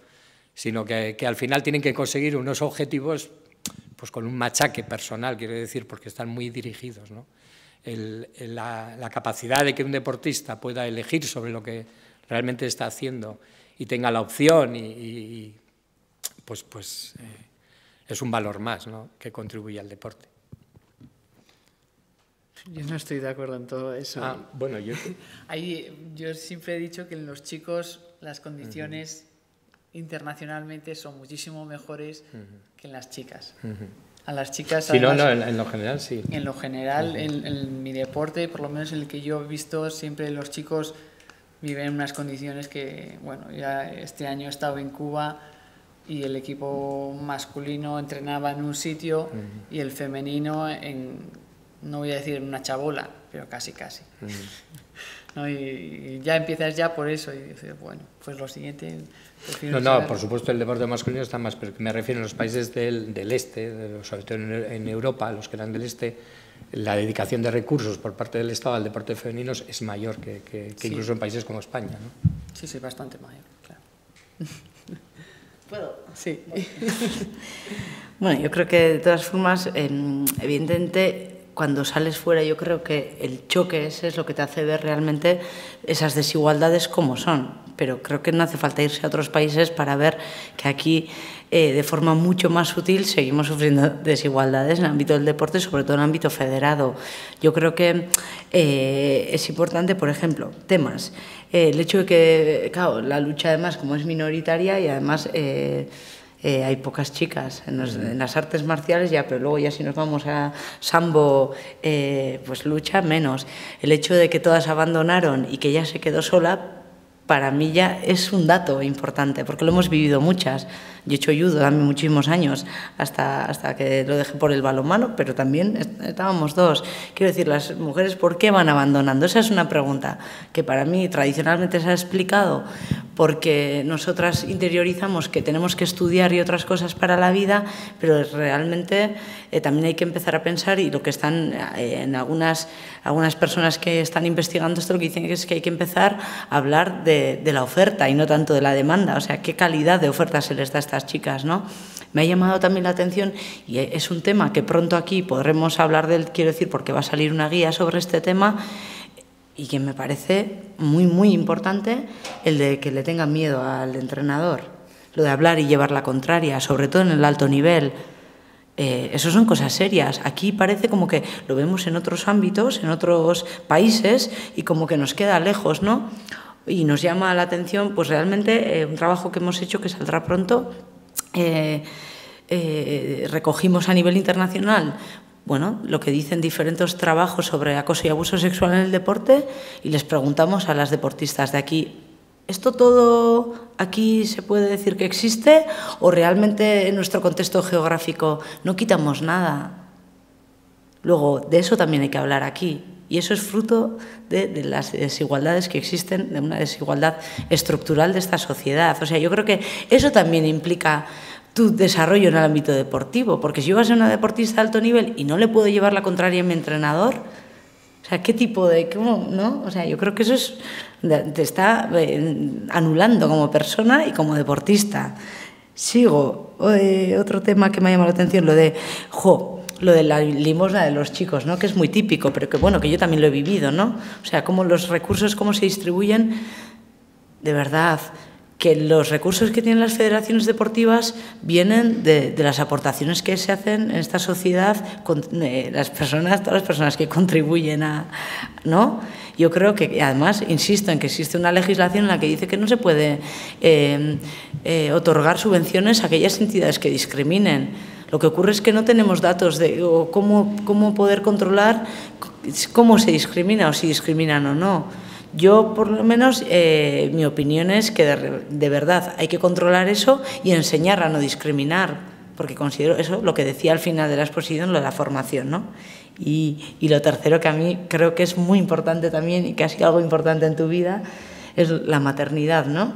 sino que, que, al final tienen que conseguir unos objetivos pues, con un machaque personal, quiero decir, porque están muy dirigidos. ¿no? la, capacidad de que un deportista pueda elegir sobre lo que realmente está haciendo y tenga la opción y, pues, pues eh, es un valor más que contribuye al deporte. Yo no estoy de acuerdo en todo eso. Ah, bueno, yo... <laughs> Ahí, yo siempre he dicho que en los chicos las condiciones internacionalmente son muchísimo mejores que en las chicas a las chicas. Sí, en, lo general sí. En lo general, en, mi deporte, por lo menos en el que yo he visto, siempre los chicos viven en unas condiciones que, bueno, ya este año he estado en Cuba y el equipo masculino entrenaba en un sitio y el femenino en, no voy a decir en una chabola, pero casi, casi. ¿no? Y, ya empiezas ya por eso y dices, bueno, pues lo siguiente... No, no, por supuesto el deporte masculino está más, pero me refiero a los países del, del este, sobre todo en, Europa, los que eran del este, la dedicación de recursos por parte del Estado al deporte femenino es mayor que, incluso en países como España. ¿no? Sí, sí, bastante mayor, claro. <laughs> ¿Puedo? Sí. <laughs> bueno, yo creo que de todas formas, em, evidentemente, cuando sales fuera yo creo que el choque ese es lo que te hace ver realmente esas desigualdades como son. Pero creo que no hace falta irse a otros países para ver que aquí eh, de forma mucho más sutil seguimos sufriendo <laughs> desigualdades en el ámbito del deporte, sobre todo en el ámbito federado. Yo creo que eh, es importante, por ejemplo, temas. Eh, el hecho de que, claro, la lucha además como es minoritaria y además... Eh, hay pocas chicas en, las artes marciales ya, pero luego ya si nos vamos a sambo, eh, pues lucha menos. El hecho de que todas abandonaron y que ella se quedó sola, para mí ya es un dato importante, porque lo hemos vivido muchas. Yo he hecho judo también muchísimos años, hasta, hasta que lo dejé por el balonmano, pero también estábamos dos. Quiero decir, las mujeres, ¿por qué van abandonando? Esa es una pregunta que para mí tradicionalmente se ha explicado porque nosotras interiorizamos que tenemos que estudiar y otras cosas para la vida, pero realmente eh, también hay que empezar a pensar y lo que están eh, en algunas, algunas personas que están investigando esto lo que dicen es que hay que empezar a hablar de, de la oferta y no tanto de la demanda, o sea, qué calidad de oferta se les da estas chicas, ¿no? Me ha llamado también la atención y es un tema que pronto aquí podremos hablar del, quiero decir, porque va a salir una guía sobre este tema y que me parece muy, muy importante el de que le tengan miedo al entrenador, lo de hablar y llevar la contraria, sobre todo en el alto nivel. Eh, eso son cosas serias. Aquí parece como que lo vemos en otros ámbitos, en otros países, y como que nos queda lejos, ¿no? y nos llama la atención, pues realmente eh, un trabajo que hemos hecho que saldrá pronto. Eh, eh, recogimos a nivel internacional bueno, lo que dicen diferentes trabajos sobre acoso y abuso sexual en el deporte y les preguntamos a las deportistas de aquí, ¿esto todo aquí se puede decir que existe o realmente en nuestro contexto geográfico no quitamos nada? Luego, de eso también hay que hablar aquí, y eso es fruto de, las desigualdades que existen, de una desigualdad estructural de esta sociedad. O sea, yo creo que eso también implica tu desarrollo en el ámbito deportivo, porque si yo voy a ser una deportista de alto nivel y no le puedo llevar la contraria a mi entrenador, o sea, ¿qué tipo de...? ¿no? O sea, yo creo que eso te está eh, anulando como persona y como deportista. Sigo, otro tema que me ha llamado la atención, lo de, jo, lo de la limosna de los chicos, ¿no? que es muy típico, pero que bueno, que yo también lo he vivido, ¿no? O sea, cómo los recursos, cómo se distribuyen, de verdad, que los recursos que tienen las federaciones deportivas vienen de, las aportaciones que se hacen en esta sociedad, con, eh, las personas, todas las personas que contribuyen a, ¿no? Yo creo que, además, insisto en que existe una legislación en la que dice que no se puede eh, eh, otorgar subvenciones a aquellas entidades que discriminen. Lo que ocurre es que no tenemos datos de cómo, cómo poder controlar cómo se discrimina o si discriminan o no. Yo, por lo menos, eh, mi opinión es que de, verdad hay que controlar eso y enseñar a no discriminar, porque considero eso lo que decía al final de la exposición, lo de la formación. ¿no? Y, y lo tercero que a mí creo que es muy importante también y que ha sido algo importante en tu vida es la maternidad, ¿no?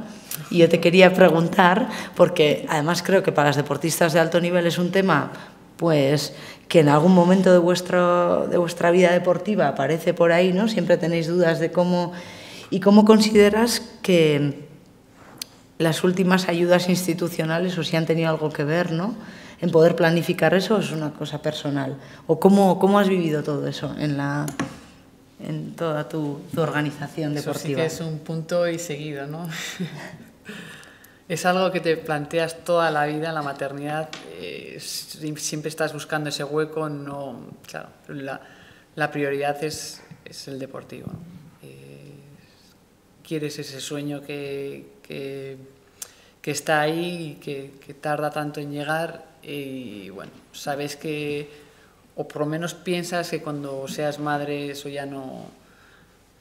Y yo te quería preguntar, porque además creo que para las deportistas de alto nivel es un tema pues que en algún momento de, vuestro, de vuestra vida deportiva aparece por ahí, ¿no? Siempre tenéis dudas de cómo... ¿Y cómo consideras que las últimas ayudas institucionales o si han tenido algo que ver, ¿no? En poder planificar eso es una cosa personal. ¿O cómo, cómo has vivido todo eso en la en toda tu, tu organización deportiva? Eso sí que es un punto y seguido, ¿no? <laughs> Es algo que te planteas toda la vida la maternidad, eh, siempre estás buscando ese hueco, no, claro, la, prioridad es, el deportivo. Eh, quieres ese sueño que, que, está ahí y que, tarda tanto en llegar y bueno, sabes que, o por lo menos piensas que cuando seas madre eso ya no,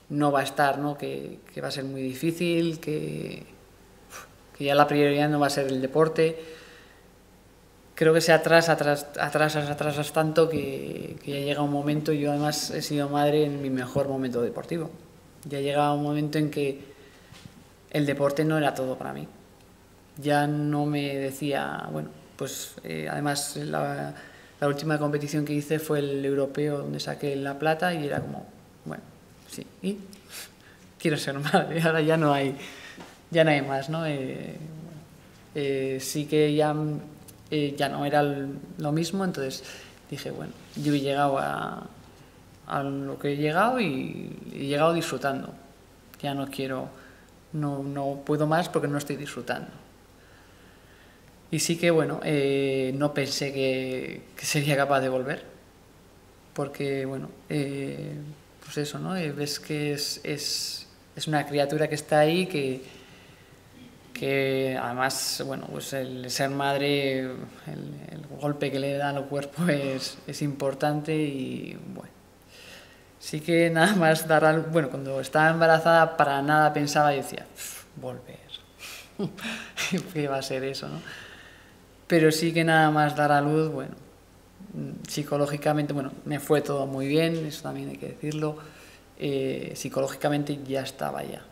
no va a estar, ¿no? que va a ser muy difícil, que que ya la prioridad no va a ser el deporte. Creo que se atrasa, atrás atrasas, tanto que, que, ya llega un momento, yo además he sido madre en mi mejor momento deportivo. Ya llegaba un momento en que el deporte no era todo para mí. Ya no me decía, bueno, pues eh, además la, la última competición que hice fue el europeo donde saqué la plata y era como, bueno, sí, y <laughs> quiero ser madre, ahora ya no hay, ya no hay más, ¿no? Eh, eh, sí que ya, eh, ya no era lo mismo, entonces dije, bueno, yo he llegado a, lo que he llegado y he llegado disfrutando. Ya no quiero, no, no puedo más porque no estoy disfrutando. Y sí que, bueno, no pensé que, sería capaz de volver, porque, bueno, pues eso, ¿no? ves que es, es, es una criatura que está ahí, que, además, bueno, pues el ser madre, el, golpe que le da al cuerpo es, es, importante y bueno. Sí que nada más dar bueno, cuando estaba embarazada para nada pensaba y decía, volver, <laughs> ¿qué va a ser eso, no? Pero sí que nada más dar a luz, bueno, psicológicamente, bueno, me fue todo muy bien, eso también hay que decirlo, eh, psicológicamente ya estaba ya,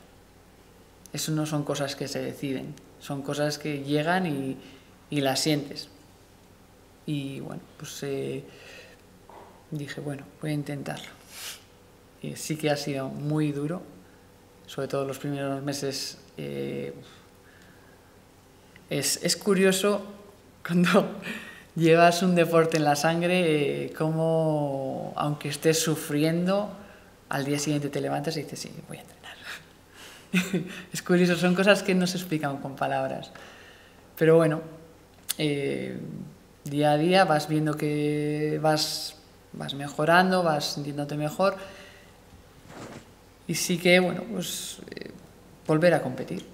eso no son cosas que se deciden, son cosas que llegan y, las sientes. Y bueno, pues eh, dije, bueno, voy a intentarlo. Y sí que ha sido muy duro, sobre todo los primeros meses. Eh, es, curioso <laughs> cuando llevas un deporte en la sangre, eh, como aunque estés sufriendo, al día siguiente te levantas y dices, sí, voy a <laughs> es curioso, son cosas que no se explican con palabras. Pero bueno, eh, día a día vas viendo que vas, vas mejorando, vas sintiéndote mejor. Y sí que, bueno, pues eh, volver a competir.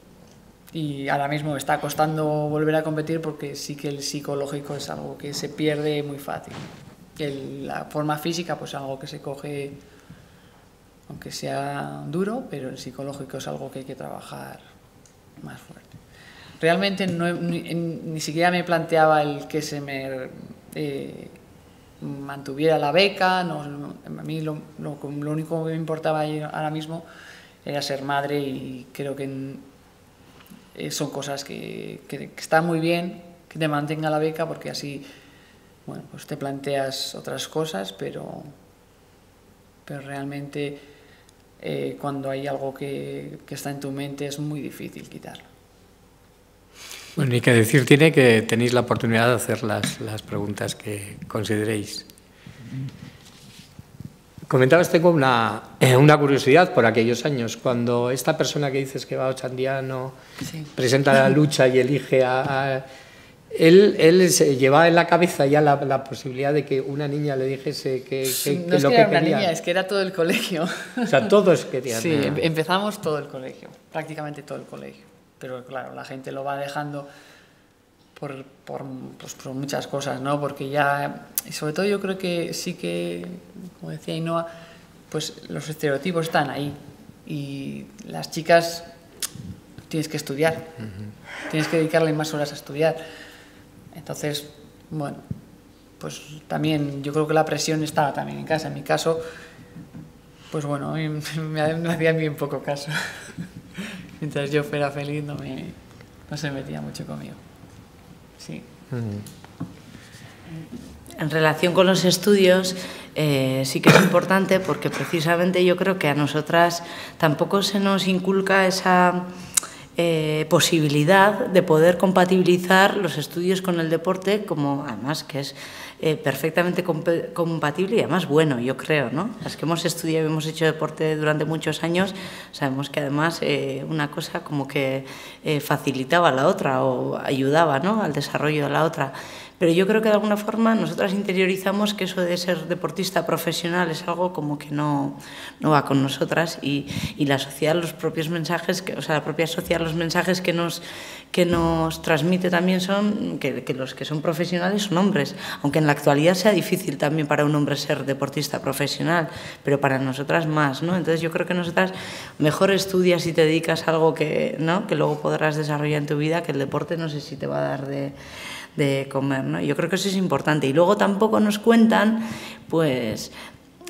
Y ahora mismo está costando volver a competir porque sí que el psicológico es algo que se pierde muy fácil. la forma física, pues algo que se coge aunque sea duro, pero el psicológico es algo que hay que trabajar más fuerte. Realmente ni, siquiera me planteaba el que se me eh, mantuviera la beca, a mí lo, único que me importaba ahora mismo era ser madre y creo que eh, son cosas que, están muy bien, que te mantenga la beca porque así bueno, pues te planteas otras cosas, pero, pero realmente eh, cuando hay algo que, está en tu mente es muy difícil quitarlo. Bueno, y que decir tiene que tenéis la oportunidad de hacer las, preguntas que consideréis. Comentabas, tengo una, eh, una, curiosidad por aquellos años, cuando esta persona que dices que va a Ochandiano presenta la lucha y elige a él, se llevaba en la cabeza ya la, posibilidad de que una niña le dijese que, que, no que lo que, era una niña, es que era todo el colegio. O sea, todos querían. Sí, em, empezamos todo el colegio, prácticamente todo el colegio. Pero claro, la gente lo va dejando pues, por, muchas cosas, ¿no? Porque ya, y sobre todo yo creo que sí que, como decía Ainhoa, pues los estereotipos están ahí. Y las chicas tienes que estudiar, tienes que dedicarle más horas a estudiar entonces, bueno, pues también yo creo que la presión estaba también en casa. En mi caso, pues bueno, <laughs> me, me hacían bien poco caso. <laughs> Mientras yo fuera feliz no, me, no se metía mucho conmigo. Sí. Mm. En relación con los estudios, eh, sí que es importante porque precisamente yo creo que a nosotras tampoco se nos inculca esa eh, posibilidad de poder compatibilizar los estudios con el deporte, como además que es eh, perfectamente compatible y además bueno, yo creo, ¿no? Las que hemos estudiado y hemos hecho deporte durante muchos años, sabemos que además eh, una cosa como que facilitaba a la otra o ayudaba ¿no? al desarrollo de la otra. Pero yo creo que de alguna forma nosotras interiorizamos que eso de ser deportista profesional es algo como que no, va con nosotras y, y, la sociedad, los propios mensajes, que, o sea, la propia sociedad, los mensajes que nos, que nos transmite también son que, los que son profesionales son hombres, aunque en la actualidad sea difícil también para un hombre ser deportista profesional, pero para nosotras más, ¿no? Entonces yo creo que nosotras mejor estudias y te dedicas a algo que, ¿no? que luego podrás desarrollar en tu vida, que el deporte no sé si te va a dar de de comer, ¿no? Yo creo que eso es importante. Y luego tampoco nos cuentan, pues,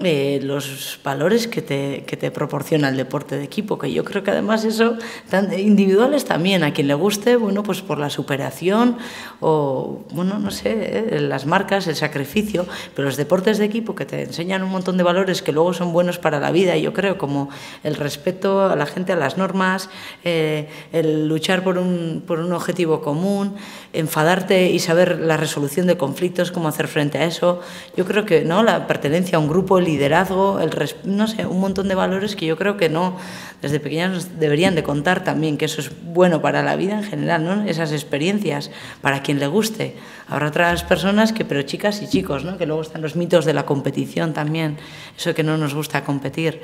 eh, los valores que te, que te, proporciona el deporte de equipo, que yo creo que además eso, tan, individuales también, a quien le guste, bueno, pues por la superación o, bueno, no sé, eh, las marcas, el sacrificio, pero los deportes de equipo que te enseñan un montón de valores que luego son buenos para la vida, yo creo, como el respeto a la gente, a las normas, eh, el luchar por un, por un objetivo común, enfadarte y saber la resolución de conflictos, cómo hacer frente a eso, yo creo que, ¿no?, la pertenencia a un grupo, el liderazgo, no sé, un montón de valores que yo creo que no, desde pequeñas nos deberían de contar también, que eso es bueno para la vida en general, ¿no? esas experiencias, para quien le guste. Habrá otras personas que, pero chicas y chicos, ¿no? que luego están los mitos de la competición también, eso que no nos gusta competir.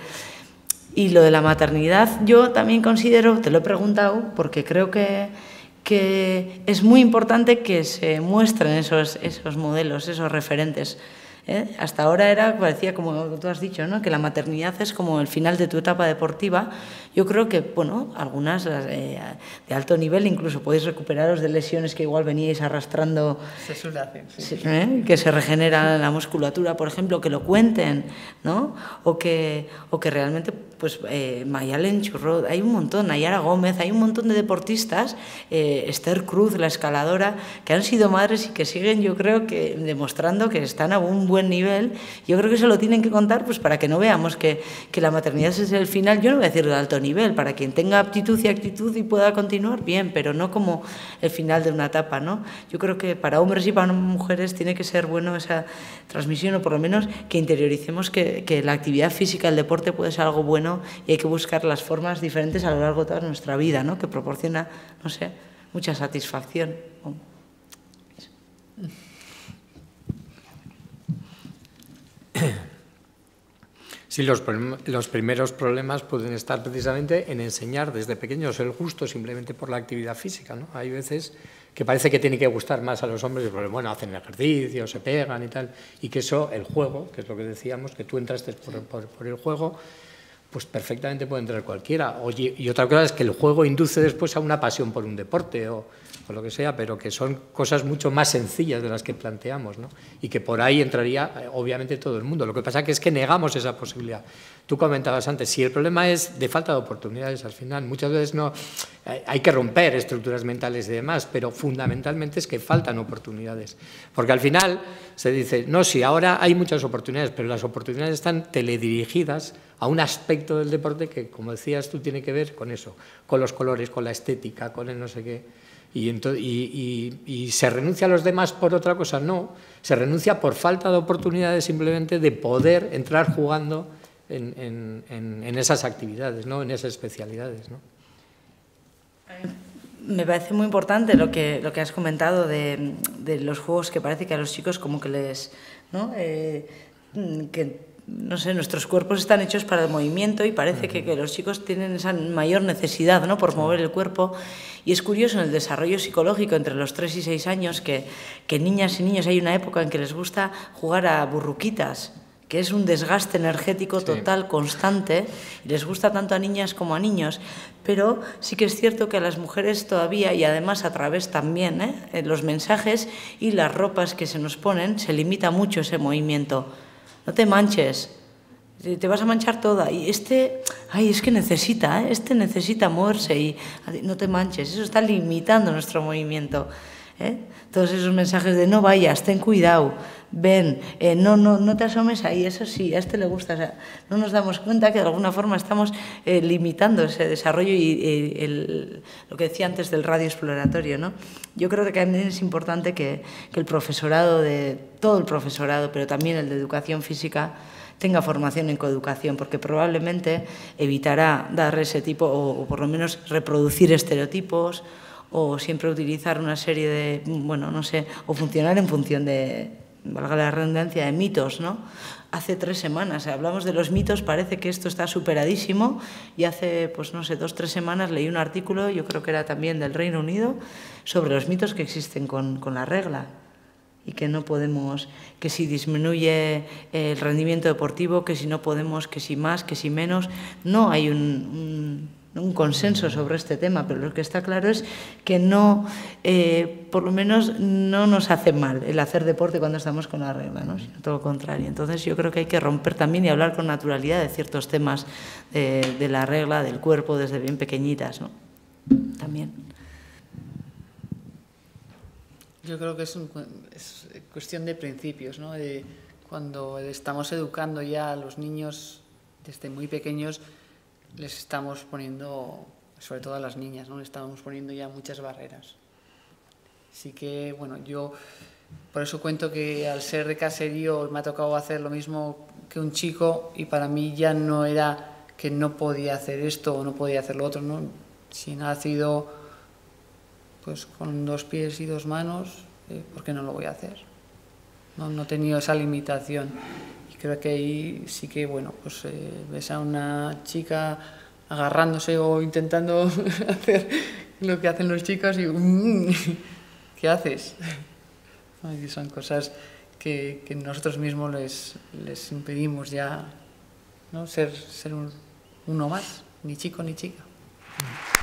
Y lo de la maternidad, yo también considero, te lo he preguntado, porque creo que, que es muy importante que se muestren esos, esos modelos, esos referentes. ¿eh? Hasta ahora era, parecía como tú has dicho, ¿no? que la maternidad es como el final de tu etapa deportiva. Yo creo que, bueno, algunas de alto nivel incluso podéis recuperaros de lesiones que igual veníais arrastrando. Se ¿eh? Que se regenera la musculatura, por ejemplo, que lo cuenten, ¿no? O que, o que realmente pues eh, Mayalen hay un montón, Ayara Gómez, hay un montón de deportistas, eh, Esther Cruz, la escaladora, que han sido madres y que siguen, yo creo que demostrando que están a un buen nivel. Yo creo que se lo tienen que contar pues para que no veamos que, que la maternidad es el final, yo no voy a decir de alto nivel, para quien tenga aptitud y actitud y pueda continuar, bien, pero no como el final de una etapa, ¿no? Yo creo que para hombres y para mujeres tiene que ser bueno esa transmisión o por lo menos que interioricemos que, que la actividad física, el deporte puede ser algo bueno y hay que buscar las formas diferentes a lo largo de toda nuestra vida, ¿no? Que proporciona, no sé, mucha satisfacción. Sí, los, los, primeros problemas pueden estar precisamente en enseñar desde pequeños el gusto simplemente por la actividad física. ¿no? Hay veces que parece que tiene que gustar más a los hombres, porque bueno, hacen ejercicio, se pegan y tal, y que eso, el juego, que es lo que decíamos, que tú entraste por el juego, pues perfectamente puede entrar cualquiera. y otra cosa es que el juego induce después a una pasión por un deporte o, o, lo que sea, pero que son cosas mucho más sencillas de las que planteamos, ¿no? Y que por ahí entraría, eh, obviamente, todo el mundo. Lo que pasa que es que negamos esa posibilidad. Tú comentabas antes, si el problema es de falta de oportunidades al final, muchas veces no, hay que romper estructuras mentales y demás, pero fundamentalmente es que faltan oportunidades. Porque al final se dice, no, sí, ahora hay muchas oportunidades, pero las oportunidades están teledirigidas a un aspecto del deporte que, como decías tú, tiene que ver con eso, con los colores, con la estética, con el no sé qué. Y, y, y, se renuncia a los demás por otra cosa, no, se renuncia por falta de oportunidades simplemente de poder entrar jugando en, esas actividades, ¿no? en esas especialidades. ¿no? Eh, me parece muy importante lo que, lo que has comentado de, de los juegos que parece que a los chicos como que les... ¿no? Eh, mm, que no sé, nuestros cuerpos están hechos para el movimiento y parece que, que, los chicos tienen esa mayor necesidad ¿no? por mover el cuerpo. Y es curioso en el desarrollo psicológico entre los 3 y 6 años que, que niñas y niños hay una época en que les gusta jugar a burruquitas, que es un desgaste energético total, constante, les gusta tanto a niñas como a niños, pero sí que es cierto que a las mujeres todavía, y además a través también, ¿eh? los mensajes y las ropas que se nos ponen, se limita mucho ese movimiento. No te manches, te vas a manchar toda. Y este, ay, es que necesita, ¿eh? este necesita moverse y no te manches, eso está limitando nuestro movimiento. ¿eh? Todos esos mensajes de no vayas, ten cuidado, ven, eh, no, no, no te asomes ahí, eso sí, a este le gusta. no nos damos cuenta que de alguna forma estamos eh, limitando ese desarrollo y eh, lo que decía antes del radio exploratorio. ¿no? Yo creo que también es importante que, el profesorado, de todo el profesorado, pero también el de educación física, tenga formación en coeducación, porque probablemente evitará dar ese tipo, o por lo menos reproducir estereotipos, o siempre utilizar una serie de, bueno, no sé, o funcionar en función de, valga la redundancia, de mitos, ¿no? Hace tres semanas, eh, hablamos de los mitos, parece que esto está superadísimo y hace, pues no sé, dos, tres semanas leí un artículo, yo creo que era también del Reino Unido, sobre los mitos que existen con, la regla y que no podemos, que si disminuye eh, el rendimiento deportivo, que si no podemos, que si más, que si menos, no hay un un consenso sobre este tema, pero lo que está claro es que no, eh, por lo menos no nos hace mal el hacer deporte cuando estamos con la regla, ¿no? sino todo lo contrario. Entonces yo creo que hay que romper también y hablar con naturalidad de ciertos temas de la regla, del cuerpo, desde bien pequeñitas. ¿no? También. Yo creo que es, un, cuestión de principios, ¿no? cuando estamos educando ya a los niños desde muy pequeños, les estamos poniendo, sobre todo a las niñas, ¿no? les estamos poniendo ya muchas barreras. Así que, bueno, yo por eso cuento que al ser de caserío me ha tocado hacer lo mismo que un chico y para mí ya no era que no podía hacer esto o no podía hacer lo otro, ¿no? Si nacido pues con dos pies y dos manos, porque eh, ¿por qué no lo voy a hacer? No, no he tenido esa limitación creo que ahí sí que, bueno, pues eh, ves a una chica agarrándose o intentando <laughs> hacer lo que hacen los chicos y mm, ¿qué haces? <laughs> son cosas que, nosotros mismos les, impedimos ya ¿no? ser, ser uno más, ni chico ni chica. Mm.